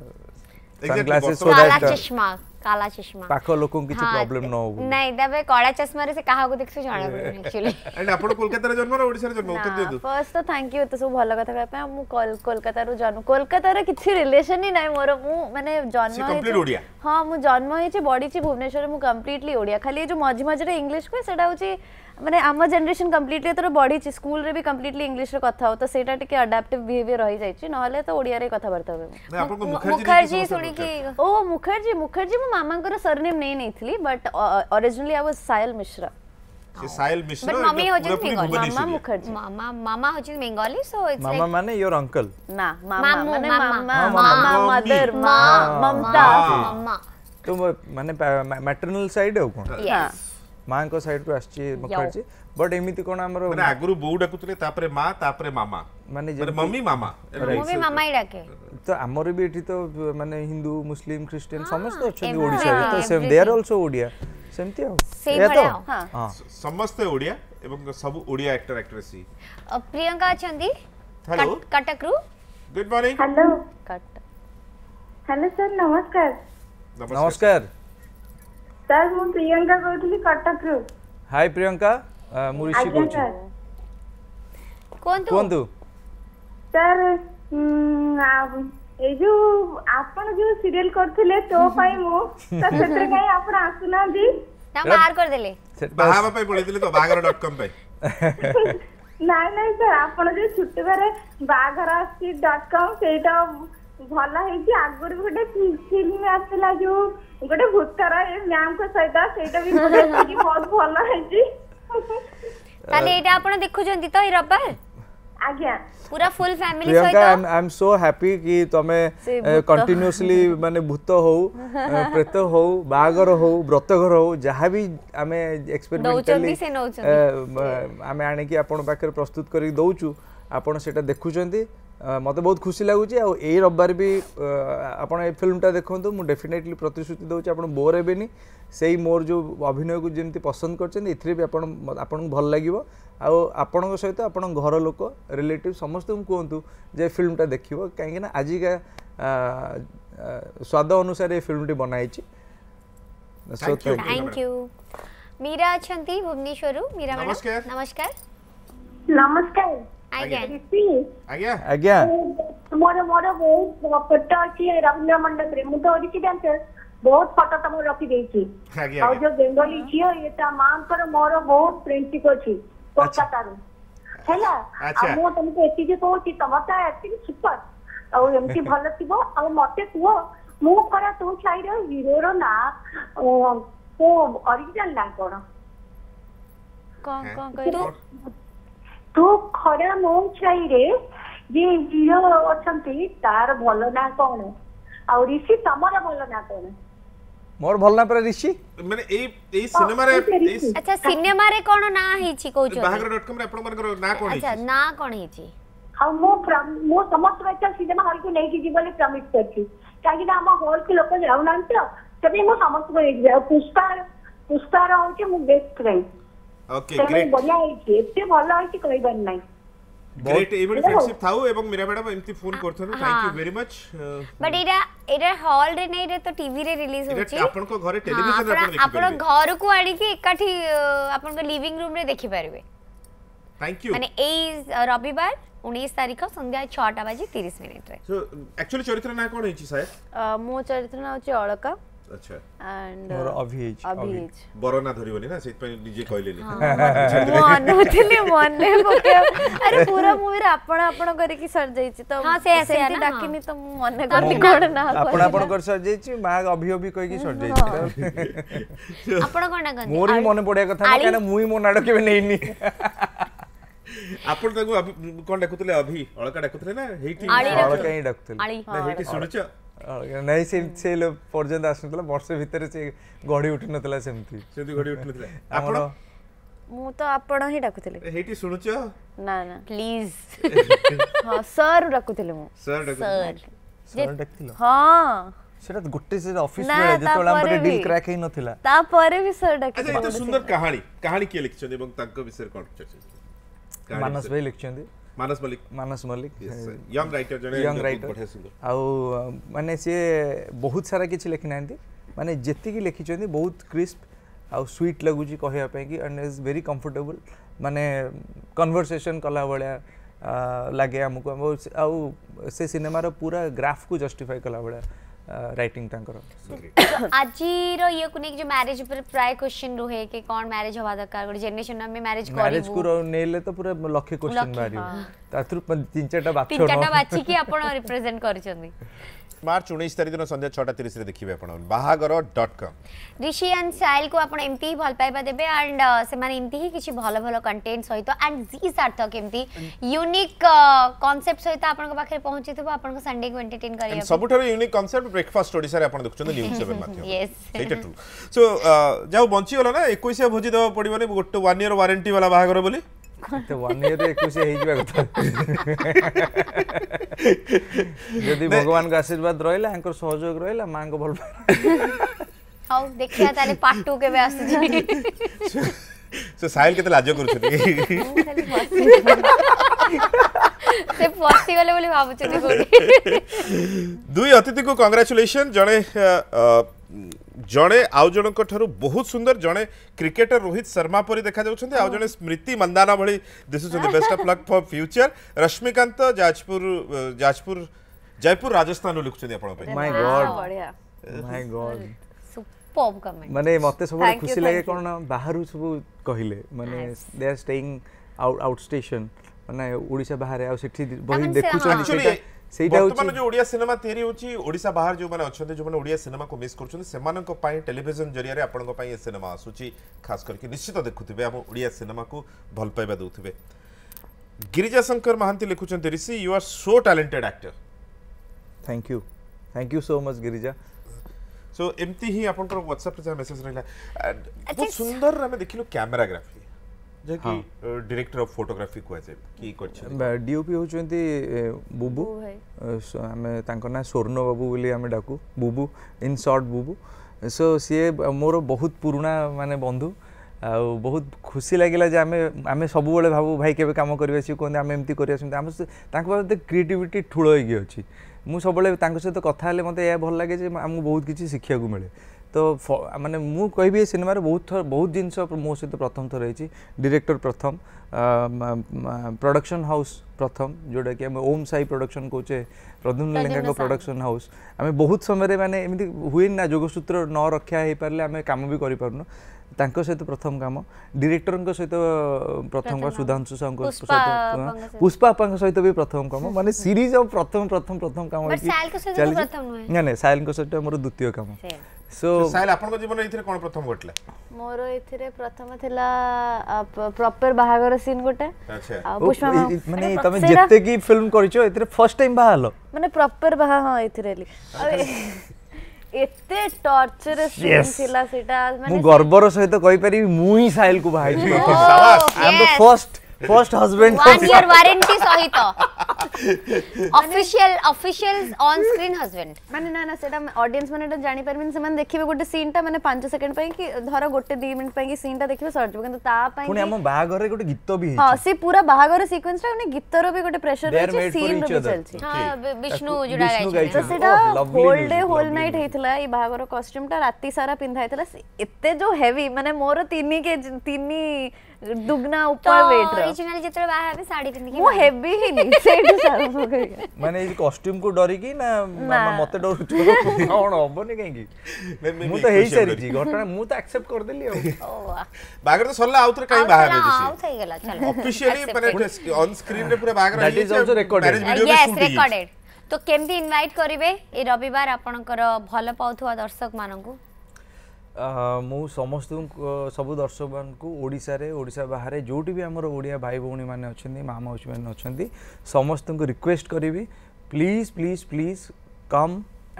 exactly, sunglasses so that kala chashma kala chashma pakho lokon kichu problem no hobo nai dabe kala chashma re se kaha ko deksu jana actually and apan kolkata re janma ra odisha re janma uttar diyo first to thank you to so bhala katha kai pa mu kolkata ru janu kolkata re kichu relation ni nai moro mu mane janma hi complete odia ha mu janma hi chi bodi chi bhubaneswar mu completely odia khali jo maji maji re english ko seda hochi ମାନେ ଆମ generation completely ଏଥର ବଢ଼ିଛି ସ୍କୁଲରେ ବି completely ଇଂଲିଶରେ କଥା ହଉ ତ ସେଇଟା ଟିକେ ଆଡାପ୍ଟିଭ୍ ବିହେଭିୟର୍ ରହିଯାଇଛି ନହେଲେ ତ ଓଡ଼ିଆରେ କଥାବାର୍ତ୍ତା ହୁଏ ମୁଖାର୍ଜୀ ଶୁଣିକି ଓ ମୁଖାର୍ଜୀ ମୁଖାର୍ଜୀ ମୋ ମାମାଙ୍କର ସରନେମ୍ ନେଇ ନେଇଥିଲି but originally I was Sayal Mishra Sahil Mishra but mummy होचिन बंगाली मामा मुखर्जी मामा मामा होचिन बंगाली सो इट्स मामा माने योर अंकल ना मामा माने मामा मामा मदर मां ममता मामा तो माने मैटरनल साइड है कौन यस ମାଙ୍କ ସାଇଡରୁ ଆସିଛି ମୁଖାର୍ଜୀ ବଟ୍ ଏମିତି କ'ଣ ଆମର ମାନେ ଆଗରୁ ବୋଉ ଡାକୁଥିଲେ ତାପରେ ମା ତାପରେ ମାମା ମାନେ ମମି ମାମା ମମି ମାମା ଡାକେ ତ ଆମର ବି ଏଠି ତ ମାନେ ହିନ୍ଦୁ ମୁସଲିମ ଖ୍ରୀଷ୍ଟିଆନ ସମସ୍ତେ ଅଛନ୍ତି ଓଡ଼ିଶାରେ ତ same they are also Odia ସେମିତି ଆଉ ସମସ୍ତେ ଓଡ଼ିଆ ଏବଂ ସବୁ ଓଡ଼ିଆ ଆକ୍ଟର ଆକ୍ଟ୍ରେସ ପ୍ରିୟଙ୍କା ଅଛନ୍ତି ହ୍ୟାଲୋ କଟକରୁ good morning hello hello sir ନମସ୍କାର ନମସ୍କାର ସାର୍ ମୁଁ ପ୍ରିୟଙ୍କା କହୁଥିଲି କଟକରୁ ହାଇ ପ୍ରିୟଙ୍କା ମୁଁ ଋଷି କହୁଛି କୁହନ୍ତୁ କୁହନ୍ତୁ ସାର୍ ଏଇ ଯୋଉ ଆପଣ ଯୋଉ ସିରିଏଲ କରିଥିଲେ ତୋ ପାଇଁ ମୁଁ ତ ସେଥିରେ କାଇଁ ଆପଣ ଆସୁନାହାନ୍ତି ନା ବାହାର କରିଦେଲେ ବାହାବା ପାଇଁ ପଳେଇଥିଲେ ତ ବାହାଘର ଡଟ୍ କମ୍ ପାଇଁ ନାଇଁ ନାଇଁ ସାର୍ ଆପଣ ଯୋଉ ଛୁଟିବାରେ ବାହାଘର ଆସୁଛି ଡଟ୍ କମ୍ ସେଇଟା ଭଲ ହେଇଛି ଆଗରୁ ଗୋଟେ ଫିଲ୍ମ ଆସିଥିଲା ଯୋଉ ଗୋଟେ ଭୂତର ଏ सहित ସହିତ ସେଇଟା ବି ବହୁତ ଭଲ ହେଇଛି ତାହେଲେ ଏଇଟା ଆପଣ ଦେଖୁଛନ୍ତି ତ ଏଇ ରବିବାର ଆଜ୍ଞା पूरा फुल फैमिली सहित आई एम सो हैप्पी कि तमे कंटीन्यूअसली माने भूत हो प्रेत हो बागर हो व्रत घर हो जहां भी हमें एक्सपेरिमेंटली आमे आने की आपण पाकर प्रस्तुत करी दउछु आपण सेटा देखु जंती ମୋତେ ବହୁତ ଖୁସି ଲାଗୁଛି ଆଉ ଏଇ ରବିବାର ବି ଆପଣ ଏ ଫିଲ୍ମଟା ଦେଖନ୍ତୁ ମୁଁ ଡେଫିନେଟଲି ପ୍ରତିଶ୍ରୁତି ଦେଉଛି ଆପଣ ବୋର୍ ହେବେନି ସେଇ ମୋର ଯେଉଁ ଅଭିନୟକୁ ଯେମିତି ପସନ୍ଦ କରିଛନ୍ତି ଏଥିରେ ବି ଆପଣ ଆପଣଙ୍କୁ ଭଲ ଲାଗିବ ଆଉ ଆପଣଙ୍କ ସହିତ ଆପଣଙ୍କ ଘର ଲୋକ ରିଲେଟିଭ୍ ସମସ୍ତଙ୍କୁ କୁହନ୍ତୁ ଯେ ଫିଲ୍ମଟା ଦେଖିବ କାହିଁକିନା ଆଜିକା ସ୍ୱାଦ ଅନୁସାରେ ଏ ଫିଲ୍ମଟି ବନାହେଇଛି থ্যাংক ইউ মীরা অনেক ভুবনেশ্বর মীরা ম্যাডাম নমস্কার নমস্কার ଆଜ୍ଞା ଆଜ୍ଞା ମୋର ମୋର ବହୁତ ଫଟୋ ଅଛି ରମ୍ୟ ମଣ୍ଡପରେ ମୁଁ ତ ଓଡ଼ିଶୀ ଡ୍ୟାନ୍ସର ବହୁତ ଫଟୋ ତମର ରଖିଦେଇଛି ଆଉ ଯୋଉ ବେଙ୍ଗଲୀ ଝିଅ ଇଏ ତା ମାଙ୍କର ମୋର ବହୁତ ଫ୍ରେଣ୍ଡସିପ ଅଛି କୋଲକାତାରୁ ହେଲା ଆଉ ମୁଁ ତମକୁ ଏତିକି କହୁଛି ତମର ତ ଏତିକି ସୁପର ଆଉ ଏମିତି ଭଲ ଥିବ ଆଉ ମତେ କୁହ ମୁଁ ପରା ତୋ ସାହିର ହିରୋର ନାଁ କୋ ଅରିଜିନାଲ ନାଁ କଣ କଣ କଣ କହିଲୁ ତୁ ଖରା ମୋ ଛାଇରେ ଯିଏ ଝିଅ ଅଛନ୍ତି ତାର ଭଲ ନା କଣ ଆଉ ରିଷି ତମର ଭଲ ନା କଣ ମୋର ଭଲ ନା ପରା ରିଷି ମାନେ ଏଇ ଏଇ ସିନେମାରେ ଆଚ୍ଛା ସିନେମାରେ କଣ ନା ହେଇଛି କହୁଛ କମ ରେ ମାନଙ୍କର ନା କଣ ହେଇଛି ଆଚ୍ଛା ନା କଣ ହେଇଛି ଆଉ ମୁଁ ମୁଁ ସମସ୍ତ ଏଟା ସିନେମା ହଲ୍ କୁ ନେଇକି ଯିବି ବୋଲି ପ୍ରମିସ କରିଛି କାହିଁକି ନା ଆମ ହଲ୍ କୁ ଲୋକ ଯାଉନାହାନ୍ତି ତ ସେଥିପାଇଁ ମୁଁ ସମସ୍ତଙ୍କୁ ନେଇକି ଆଉ ପୁଷ୍ପା ପୁଷ୍ପାର ହଉଛି ମୁଁ ବେଷ୍ଟ ଫ୍ରେଣ୍ଡ ଓକେ ଗ୍ରେଟ୍ ବଢିଆ ହେଇଛି ଏତେ ଭଲ ହେଇଛି କହିବାର ନାହିଁ ଗ୍ରେଟ୍ ଏଇଭଳି ଫ୍ରେଣ୍ଡସିପ୍ ଥାଉ ଏବଂ ମୀରା ମ୍ୟାଡାମ୍ ଏମିତି ଫୋନ୍ କରୁଥିଲୁ thank you very much but ଏଇଟା ଏଇଟା ହଲ୍ ରେ ନାଇଁ ରେ ତ ଟିଭି ରେ ରିଲିଜ୍ ହଉଛି ଆପଣଙ୍କ ଘରେ ଟେଲିଭିଜନ ଆପଣ ଦେଖିପାରିବେ ଆପଣ ଘରକୁ ଆଣିକି ଏକାଠି ଆପଣଙ୍କ ଲିଭିଂ ରୁମ୍ ରେ ଦେଖି ପାରିବେ ଥ୍ୟାଙ୍କ ୟୁ ମାନେ ଏଇ ରବିବାର 19 ତାରିଖ ସନ୍ଧ୍ୟା 6ଟା ବାଜି 30 ମିନିଟ୍ ରେ ସୋ ଆକ୍ଚୁअଲି ଚରିତ୍ର ନାଁ କ'ଣ ହେଇଛି ସାର୍ ମୋ ଚରିତ୍ର ନାଁ ହେଉଛି ଅଳକା ଆଚ୍ଛା ମୋର ଅଭିଜ ଅଭିଜ ବରନା ଧରିବନି ନା ସେଥିପାଇଁ ନିଜେ କହିଲେନି ମୁଁ ଅନଉଥିଲି ମନେ ପକେଇ ଆରେ ପୁରା ମୁଭିରେ ଆପଣ ଆପଣ କରିକି ସରି ଯାଇଛି ତ ହଁ ସେ ସେମିତି ଡାକିନି ତ ମୁଁ ମନେ କରିନି କଣ ନା ଆପଣ ଆପଣ କରି ସରି ଯାଇଛି ମା ଅଭି ଅଭି କହିକି ସରି ଯାଇଛି ଆପଣ କଣ ଡାକନ୍ତି ମୋର ହିଁ ମନେ ପଡିବା କଥା କାରଣ ମୁଁ ହିଁ ମୋ ନାଡ କେବେ ନେଇନି ଆପଣ ତାକୁ କଣ ଡାକୁଥିଲେ ଅଭି ଅଳକା ଡାକୁଥିଲେ ନା ହେଇଠି ଅଳକା ହିଁ ଡାକୁଥିଲେ ନା ହେଇଠି ଶୁଣୁଛ ନାଇଁ ସେ ସେ ପର୍ଯ୍ୟନ୍ତ ଆସୁନଥିଲା ବର୍ଷେ ଭିତରେ ସେ ଗଢି ଉଠିନଥିଲା ସେମିତି ସେମିତି ଗଢି ଉଠିନଥିଲା ଆପଣ ମୁଁ ତ ଆପଣ ହିଁ ଡାକୁଥିଲି ହେଇଟି ଶୁଣୁଛ ନା ନା ପ୍ଲିଜ ହଁ ସାର୍ ଡାକୁଥିଲି ମୁଁ ସାର୍ ଡାକୁଥିଲି ସାର୍ ହଁ ସେଟା ଗୋଟେ ସେ ଅଫିସ ବେଳେ ଯେତେବେଳେ ଆମର ଡିଲ୍ କ୍ରାକ୍ ହେଇ ନଥିଲା ତାପରେ ବି ସାର୍ ଡାକିଥିଲେ ଆଚ୍ଛା ଏତେ ସୁନ୍ଦର କାହାଣୀ କାହାଣୀ କିଏ ଲେଖିଛନ୍ତି ଏବଂ ତାଙ୍କ ବିଷୟରେ କ'ଣ ଚର୍ଚ୍ଚା ମାନସ ଭାଇ ଲିଖିଛନ୍ତି ମାନସ ମଲ୍ଲିକ ମାନସ ମଲ୍ଲିକ ୟଙ୍ଗ ରାଇଟର ଜଣେ ୟଙ୍ଗ ରାଇଟର ଆଉ ମାନେ ସିଏ ବହୁତ ସାରା କିଛି ଲେଖିନାହାନ୍ତି ମାନେ ଯେତିକି ଲେଖିଛନ୍ତି ବହୁତ କ୍ରିସ୍ପ ଆଉ ସ୍ୱିଟ୍ ଲାଗୁଛି କହିବା ପାଇଁକି ଆଣ୍ଡ ଇଜ୍ ଭେରି କମ୍ଫର୍ଟେବୁଲ୍ ମାନେ କନଭରସେସନ୍ କଲା ଭଳିଆ ଲାଗେ ଆମକୁ ଆଉ ସେ ସିନେମାର ପୁରା ଗ୍ରାଫକୁ ଜଷ୍ଟିଫାଏ କଲା ଭଳିଆ राइटिंग तांकर आज रो ये को नेक जो मैरिज पर प्राय क्वेश्चन रोहे के कोन मैरिज हवा दरकार गोटे जनरेशन में मैरिज करिवु मैरिज को नेले तो पूरा लखे क्वेश्चन मारियो ताथुर तीन चारटा बाछ तीन चारटा बाछी की आपण रिप्रेजेंट करछंदी মার্চ উনিশ তারিখ দিন সন্ধ্যা ছটা তিরিশে দেখবে আপনার বাহাগর ডট কম ঋষি অ্যান্ড সাইলকু আপনার এমতি হি ভাল পাইবা দেবে অ্যান্ড সেমানে এমতি হি কিছু ভালো ভালো কন্টেন্ট সহিত অ্যান্ড জি সার্থক এমতি ইউনিক কনসেপ্ট সহিত আপনার পাখে পৌঁছিথিব আপনার সানডে কু এন্টারটেইন করিবা সবুঠারু ইউনিক কনসেপ্ট ব্রেকফাস্ট ওড়িশার আপনার দেখুছেন নিউজ সেভেন মাধ্যমে সেইটা ট্রু সো যাও বঞ্চিগলা না একুশিয়া ভোজি দেওয়া পড়বনি গোটে ওয়ান ইয়ার ওয়ারেন্টি বালা বাহাগর বলে তো ওয়ান ইয়ারে একুশিয়া হয়ে যাওয়া কথা যদি ভগবান আশীর্বাদ রহিলা আঙ্কর সহযোগ রহিলা মাঙ্ক ভাল ହଉ ଦେଖିବା ତାହେଲେ ପାଟୁ କେବେ ଆସୁଛି ସେ ସାହିଲ କେତେ ଲାଜ କରୁଛନ୍ତି ସେ ପଶିଗଲେ ବୋଲି ଭାବୁଛି ଦୁଇ ଅତିଥିଙ୍କୁ କଂଗ୍ରାଚୁଲେସନ୍ ଜଣେ ଜଣେ ଆଉ ଜଣଙ୍କ ଠାରୁ ବହୁତ ସୁନ୍ଦର ଜଣେ କ୍ରିକେଟର ରୋହିତ ଶର୍ମା ପରି ଦେଖାଯାଉଛନ୍ତି ଆଉ ଜଣେ ସ୍ମୃତି ମନ୍ଦାନା ଭଳି ଦିଶୁଛନ୍ତି best of luck for future Rashmikant Jajpur Jajpur Jaipur ରାଜସ୍ଥାନରୁ ଲେଖୁଛନ୍ତି ଆପଣଙ୍କ ପାଇଁ ମାନେ ମୋତେ ସବୁବେଳେ ଖୁସି ଲାଗେ କ'ଣ ବାହାରୁ ସବୁ କହିଲେ ମାନେ ଦେ ଆର୍ ଷ୍ଟେଇଂ ଆଉଟ୍ ଷ୍ଟେସନ୍ અને ઓડિશા બહાર હે ઓ સિટી બહુ દેખુ છે સેઈટા હોચી વર્તમાન મે ઓડિયા સિનેમા થિયરી હોચી ઓડિશા બહાર જો મને ઓછંતે જો મને ઓડિયા સિનેમા કો મિસ કરચું સેમાન કો પાય ટેલિવિઝન જરિયારે આપણ કો પાય એ સિનેમા આસુચી ખાસ કરકે નિશ્ચિત દેખુ થે અમે ઓડિયા સિનેમા કો ભલ પઈબ દઉ થે ગિરિજા શંકર મહંતિ લખુ છે Rishi you are so talented actor thank you thank you so much Girija so એમતી હી આપણ કો વોટ્સએપ પર જે મેસેજ રહિલા એ બહુ સુંદર આમે દેખીલો કેમેરાગ્રાફી ଯାହାକି ଡିରେକ୍ଟର ଅଫ୍ ଫଟୋଗ୍ରାଫି କୁହାଯାଏ କିଏ କରିଛନ୍ତି ଡିଓପି ହେଉଛନ୍ତି ବୁବୁ ଆମେ ତାଙ୍କ ନାଁ ସ୍ୱର୍ଣ୍ଣ ବାବୁ ବୋଲି ଆମେ ଡାକୁ Bubu in short Bubu so ସିଏ ମୋର ବହୁତ ପୁରୁଣା ମାନେ ବନ୍ଧୁ ଆଉ ବହୁତ ଖୁସି ଲାଗିଲା ଯେ ଆମେ ଆମେ ସବୁବେଳେ ଭାବୁ ଭାଇ କେବେ କାମ କରିବା ସିଏ କୁହନ୍ତି ଆମେ ଏମିତି କରିବା ସେମିତି ଆମ ତାଙ୍କ ପାଖରେ କ୍ରିଏଟିଭିଟି ଠୁଳ ହେଇକି ଅଛି ମୁଁ ସବୁବେଳେ ତାଙ୍କ ସହିତ କଥା ହେଲେ ମୋତେ ଏହା ଭଲ ଲାଗେ ଯେ ଆମକୁ ବହୁତ କିଛି ଶିଖିବାକୁ ମିଳେ ତ ମାନେ ମୁଁ କହିବି ଏ ସିନେମାରେ ବହୁତ ଥର ବହୁତ ଜିନିଷ ମୋ ସହିତ ପ୍ରଥମ ଥର ହେଇଛି ଡିରେକ୍ଟର ପ୍ରଥମ ପ୍ରଡକ୍ସନ୍ ହାଉସ୍ ପ୍ରଥମ ଯେଉଁଟାକି ଆମେ ଓମ୍ ସାଇ ପ୍ରଡକ୍ସନ୍ କହୁଛେ ପ୍ରଦ୍ୟୁମ୍ନ ଲେଙ୍ଗାଙ୍କ ପ୍ରଡକ୍ସନ୍ ହାଉସ୍ ଆମେ ବହୁତ ସମୟରେ ମାନେ ଏମିତି ହୁଏନି ନା ଯୋଗସୂତ୍ର ନ ରକ୍ଷା ହେଇପାରିଲେ ଆମେ କାମ ବି କରିପାରୁନୁ ତାଙ୍କ ସହିତ ପ୍ରଥମ କାମ ଡିରେକ୍ଟରଙ୍କ ସହିତ ପ୍ରଥମ କାମ ସୁଧାଂଶୁ ସାହୁଙ୍କ ସହିତ ପୁଷ୍ପା ବାପାଙ୍କ ସହିତ ବି ପ୍ରଥମ କାମ ମାନେ ସିରିଜ୍ ଆଉ ପ୍ରଥମ ପ୍ରଥମ ପ୍ରଥମ କାମ ହେଇକି ଚାଲିଛି ନା ନାଇଁ ସାୟଲଙ୍କ ସହିତ ମୋର ଦ୍ୱିତୀୟ କାମ সো সাহেল আপনার জীবন এইথিরে কোন প্রথম ঘটলা মোর এইথিরে প্রথম থিলা প্রপার বাহাগর সিন গোটে আচ্ছা পুষ্পা মানে তুমি যেতে কি ফিল্ম করিছো এইথিরে ফার্স্ট টাইম বাহালো মানে প্রপার বাহা হ্যাঁ এইথিরে এতে টর্চারাস সিন থিলা সেটা মানে মু গর্বর সহিত কই পারি মুই সাহেল কু বাহাইছি সাবাস I am the first first husband one year warranty सहित official official on screen husband माने ना ना सेटा ऑडियंस माने जानि परबिन से माने देखिबे गोटे सीन ता माने 5 सेकंड पई कि धरो गोटे 2 मिनट पई कि सीन ता देखिबे सर्च किंतु ता पई पुनी हम बाहा घर रे गोटे गीत भी है हां से पूरा बाहा घर सीक्वेंस रे माने गीत रो भी गोटे प्रेशर रे सीन रे चलछी हां विष्णु जुड़ा गाई छी तो सेटा होल डे होल नाइट हेथला ई बाहा घर कॉस्ट्यूम ता राती सारा पिंधाइतला एते जो हेवी माने मोर 3 के 3 दुगना तो ऊपर वेट रहा ओरिजिनल जेतरे बाहर है साड़ी पिन के वो हेवी ही नहीं सेट सारा हो गया माने ये कॉस्ट्यूम को हाँ, तो डरी की ना मैं मते डरु छु कोन हबनी कहीं की मु तो हेई सारी जी घटना मु तो एक्सेप्ट कर देली ओ बागर तो सल्ला आउतर काहे बाहर में दिस आउट हो गेला चलो ऑफिशियली पर ऑन स्क्रीन रे पूरा बागर that is also recorded yes recorded तो केम भी इनवाइट करिवे ए रविवार आपनकर भलो पाउथवा दर्शक मानकू ମୁଁ ସମସ୍ତଙ୍କୁ ସବୁ ଦର୍ଶକମାନଙ୍କୁ ଓଡ଼ିଶାରେ ଓଡ଼ିଶା ବାହାରେ ଯେଉଁଠି ବି ଆମର ଓଡ଼ିଆ ଭାଇ ଭଉଣୀମାନେ ଅଛନ୍ତି ମା ମାଉସୀମାନେ ଅଛନ୍ତି ସମସ୍ତଙ୍କୁ ରିକ୍ୱେଷ୍ଟ କରିବି please please please come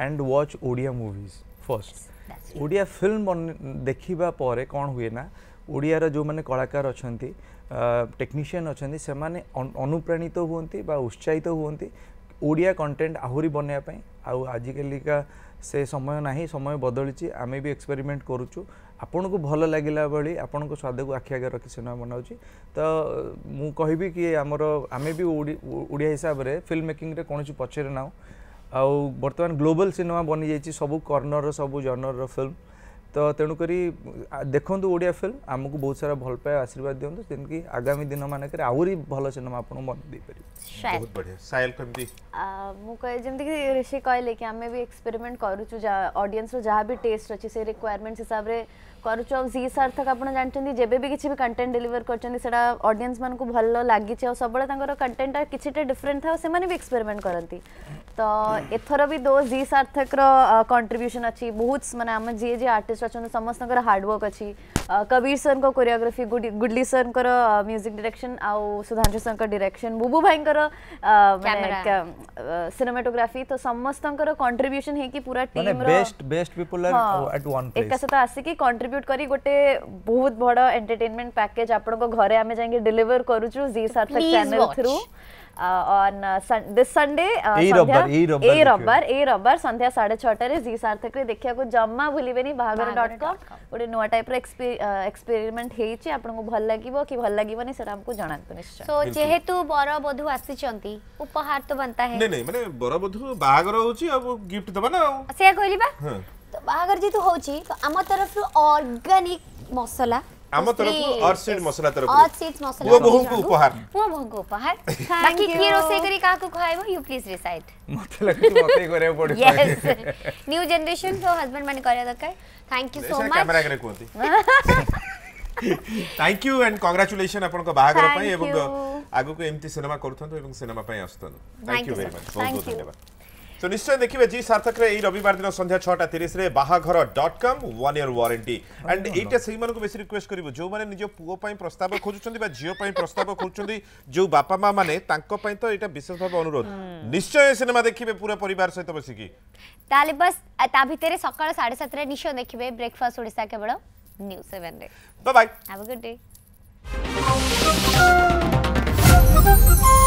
and watch Odia movies first Odia film ଦେଖିବା ପରେ କ'ଣ ହୁଏ ନା ଓଡ଼ିଆର ଯେଉଁମାନେ କଳାକାର ଅଛନ୍ତି ଟେକ୍ନିସିଆନ୍ ଅଛନ୍ତି ସେମାନେ ଅନୁପ୍ରାଣିତ ହୁଅନ୍ତି ବା ଉତ୍ସାହିତ ହୁଅନ୍ତି ଓଡ଼ିଆ କଣ୍ଟେଣ୍ଟ ଆହୁରି ବନେଇବା ପାଇଁ ଆଉ ଆଜିକାଲିକା সে সময় না সময় বদলিছি আমি বি এক্সপেরিমেন্ট করুছু ଆପଣଙ୍କୁ ଭଲ ଲାଗିଲା ଭଳି ଆପଣଙ୍କ ସ୍ୱାଦକୁ ଆଖି ଆଗରେ ରଖି ସିନେମା ବନାଉଛି ତ ମୁଁ କହିବି କି ଆମର ଆମେ ବି ଓଡ଼ିଆ ହିସାବରେ ଫିଲ୍ମ ମେକିଂରେ କୌଣସି ପଛରେ ନାହୁଁ ଆଉ ବର୍ତ୍ତମାନ ଗ୍ଲୋବାଲ୍ ସିନେମା ବନିଯାଇଛି ସବୁ କର୍ଣ୍ଣରର ସବୁ ଜନରର ଫିଲ୍ମ ତ ତେଣୁକରି ଦେଖନ୍ତୁ ଓଡ଼ିଆ ଫିଲ୍ମ ଆମକୁ ବହୁତ ସାରା ଭଲ ପାଇବା ଆଶୀର୍ବାଦ ଦିଅନ୍ତୁ ଯେମିତି ଆଗାମୀ ଦିନମାନଙ୍କରେ ଆହୁରି ଭଲ ସିନେମା ଆପଣଙ୍କୁ ମନେ ଦେଇପାରିବେ ବହୁତ ବଢ଼ିଆ ସାୟଲ କେମିତି ମୁଁ କହେ ଯେମିତିକି ଋଷି କହିଲେ କି ଆମେ ବି ଏକ୍ସପେରିମେଣ୍ଟ କରୁଛୁ ଅଡିଏନ୍ସର ଯାହା ବି ଟେଷ୍ଟ ଅଛି ସେ ରିକ୍ୱାରମେଣ୍ଟ ହିସାବରେ କରୁଛୁ ଆଉ ଜି ସାର୍ଥକ ଆପଣ ଜାଣିଛନ୍ତି ଯେବେ ବି କିଛି ବି କଣ୍ଟେଣ୍ଟ ଡେଲିଭର କରିଛନ୍ତି ସେଇଟା ଅଡିଏନ୍ସ ମାନଙ୍କୁ ଭଲ ଲାଗିଛି ଆଉ ସବୁବେଳେ ତାଙ୍କର କଣ୍ଟେଣ୍ଟଟା କିଛିଟା ଡିଫରେଣ୍ଟ ଥାଏ ସେମାନେ ବି ଏକ୍ସପେରିମେଣ୍ଟ କରନ୍ତି ତ ଏଥର ବି ଦୋ ଜି ସାର୍ଥକର କଣ୍ଟ୍ରିବ୍ୟୁସନ୍ ଅଛି ବହୁତ ମାନେ ଆମେ ଯିଏ ଯିଏ ଆର୍ଟିଷ୍ଟ ଅଛନ୍ତି ସମସ୍ତଙ୍କର ହାର୍ଡ଼ୱାର୍କ ଅଛି କବୀର ସରଙ୍କ କୋରିଓଗ୍ରାଫି ଗୁଡ଼ଲି ସରଙ୍କର ମ୍ୟୁଜିକ୍ ଡିରେକ୍ସନ୍ ଆଉ ସୁଧାଂଶୁ ସରଙ୍କ ଡିରେକ୍ସନ୍ ବୁବୁ ଭାଇଙ୍କର ସିନେମାଟୋଗ୍ରାଫି ତ ସମସ୍ତଙ୍କର କଣ୍ଟ୍ରିବ୍ୟୁସନ୍ ହେଇକି ପୁରା ଟିମ୍ର ଏକା ସହିତ ଆସିକି କଣ୍ଟ୍ରିବ୍ୟୁଟ୍ କରି ଗୋଟେ ବହୁତ ବଡ଼ ଏଣ୍ଟରଟେନମେଣ୍ଟ ପ୍ୟାକେଜ୍ ଆପଣଙ୍କ ଘରେ ଆମେ ଯାଇକି ଡିଲିଭର କରୁଛୁ Zee Sarthak channel through on this Sunday. ए रब्बर ए रब्बर ए रब्बर ए रब्बर संध्या 6:30 रे जी सार्थक रे देखिया को जम्मा भूलिबेनी bahagara.com ଗୋଟେ ନୂଆ ଟାଇପ୍ର ଏକ୍ସପେରିମେଣ୍ଟ ହେଇଛି ଆପଣଙ୍କୁ ଭଲ ଲାଗିବ କି ଭଲ ଲାଗିବନି ସେଟା ଆମକୁ ଜଣାନ୍ତୁ ନିଶ୍ଚୟ ସୋ ଯେହେତୁ ବରବଧୂ ଆସିଛନ୍ତି ଉପହାର ତ ବନ୍ତା ହେ ନାଇଁ ମାନେ ବରବଧୂ ବାହାଘର ହଉଛି ଆଉ ଗିଫ୍ଟ ଦବା ନା ଆଉ ସେୟା କହିଲି ବା ତ ବାହାଘର ଯେହେତୁ ହଉଛି ତ ଆମ ତରଫରୁ ଅର୍ଗାନିକ ମସଲା ଆମ ତରଫରୁ ଅର୍ଥ ସିଡ୍ ମସଲା ତରଫରୁ ଅର୍ଥ ସିଡ୍ ମସଲା ପୁଅ ବୋହୂଙ୍କୁ ଉପହାର ପୁଅ ବୋହୂଙ୍କୁ ଉପହାର ବାକି କିଏ ରୋଷେଇ କରି କାହାକୁ ଖୁଆଇବ ୟୁ ପ୍ଲିଜ୍ ରିସାଇଡ୍ ମତେ ଲାଗୁଛି ମତେ କରିବାକୁ ପଡିବ ୟେସ୍ ନ୍ୟୁ ଜେନେରେସନ୍ ତ ହଜବେଣ୍ଡ ମାନେ କରିବା ଦରକାର thank you so much camera ଆଗରେ କୁହନ୍ତି थैंक यू एंड कांग्रेचुलेशन आपन को बाहागर पई एवं आगु को एमती सिनेमा करथन एवं सिनेमा पई आसथन थैंक यू वेरी मच बहुत बहुत धन्यवाद তো নিশ্চয় দেখবে জি সার্থকরে এই রবিবার দিন সন্ধ্যা ছটা তিরিশে Bahaghara dot com one year warranty and এইটা সেই মানুষ বেশি রিকোয়েস্ট করব যে নিজ পুয় প্রস্তাব খোঁজুচ্ছেন বা ঝিও প্রস্তাব খোঁজুচ্ছেন যে বাপা মা মানে তাঁপাই তো এটা বিশেষ ভাবে অনুরোধ নিশ্চয় সিনেমা দেখবে পুরা পরিবার সহ বসিকি তাহলে বস তা ভিতরে সকাল সাড়ে সাতটায় নিশ্চয় দেখবে ব্রেকফাস্ট ওড়িশা কেবল news seven bye bye have a good day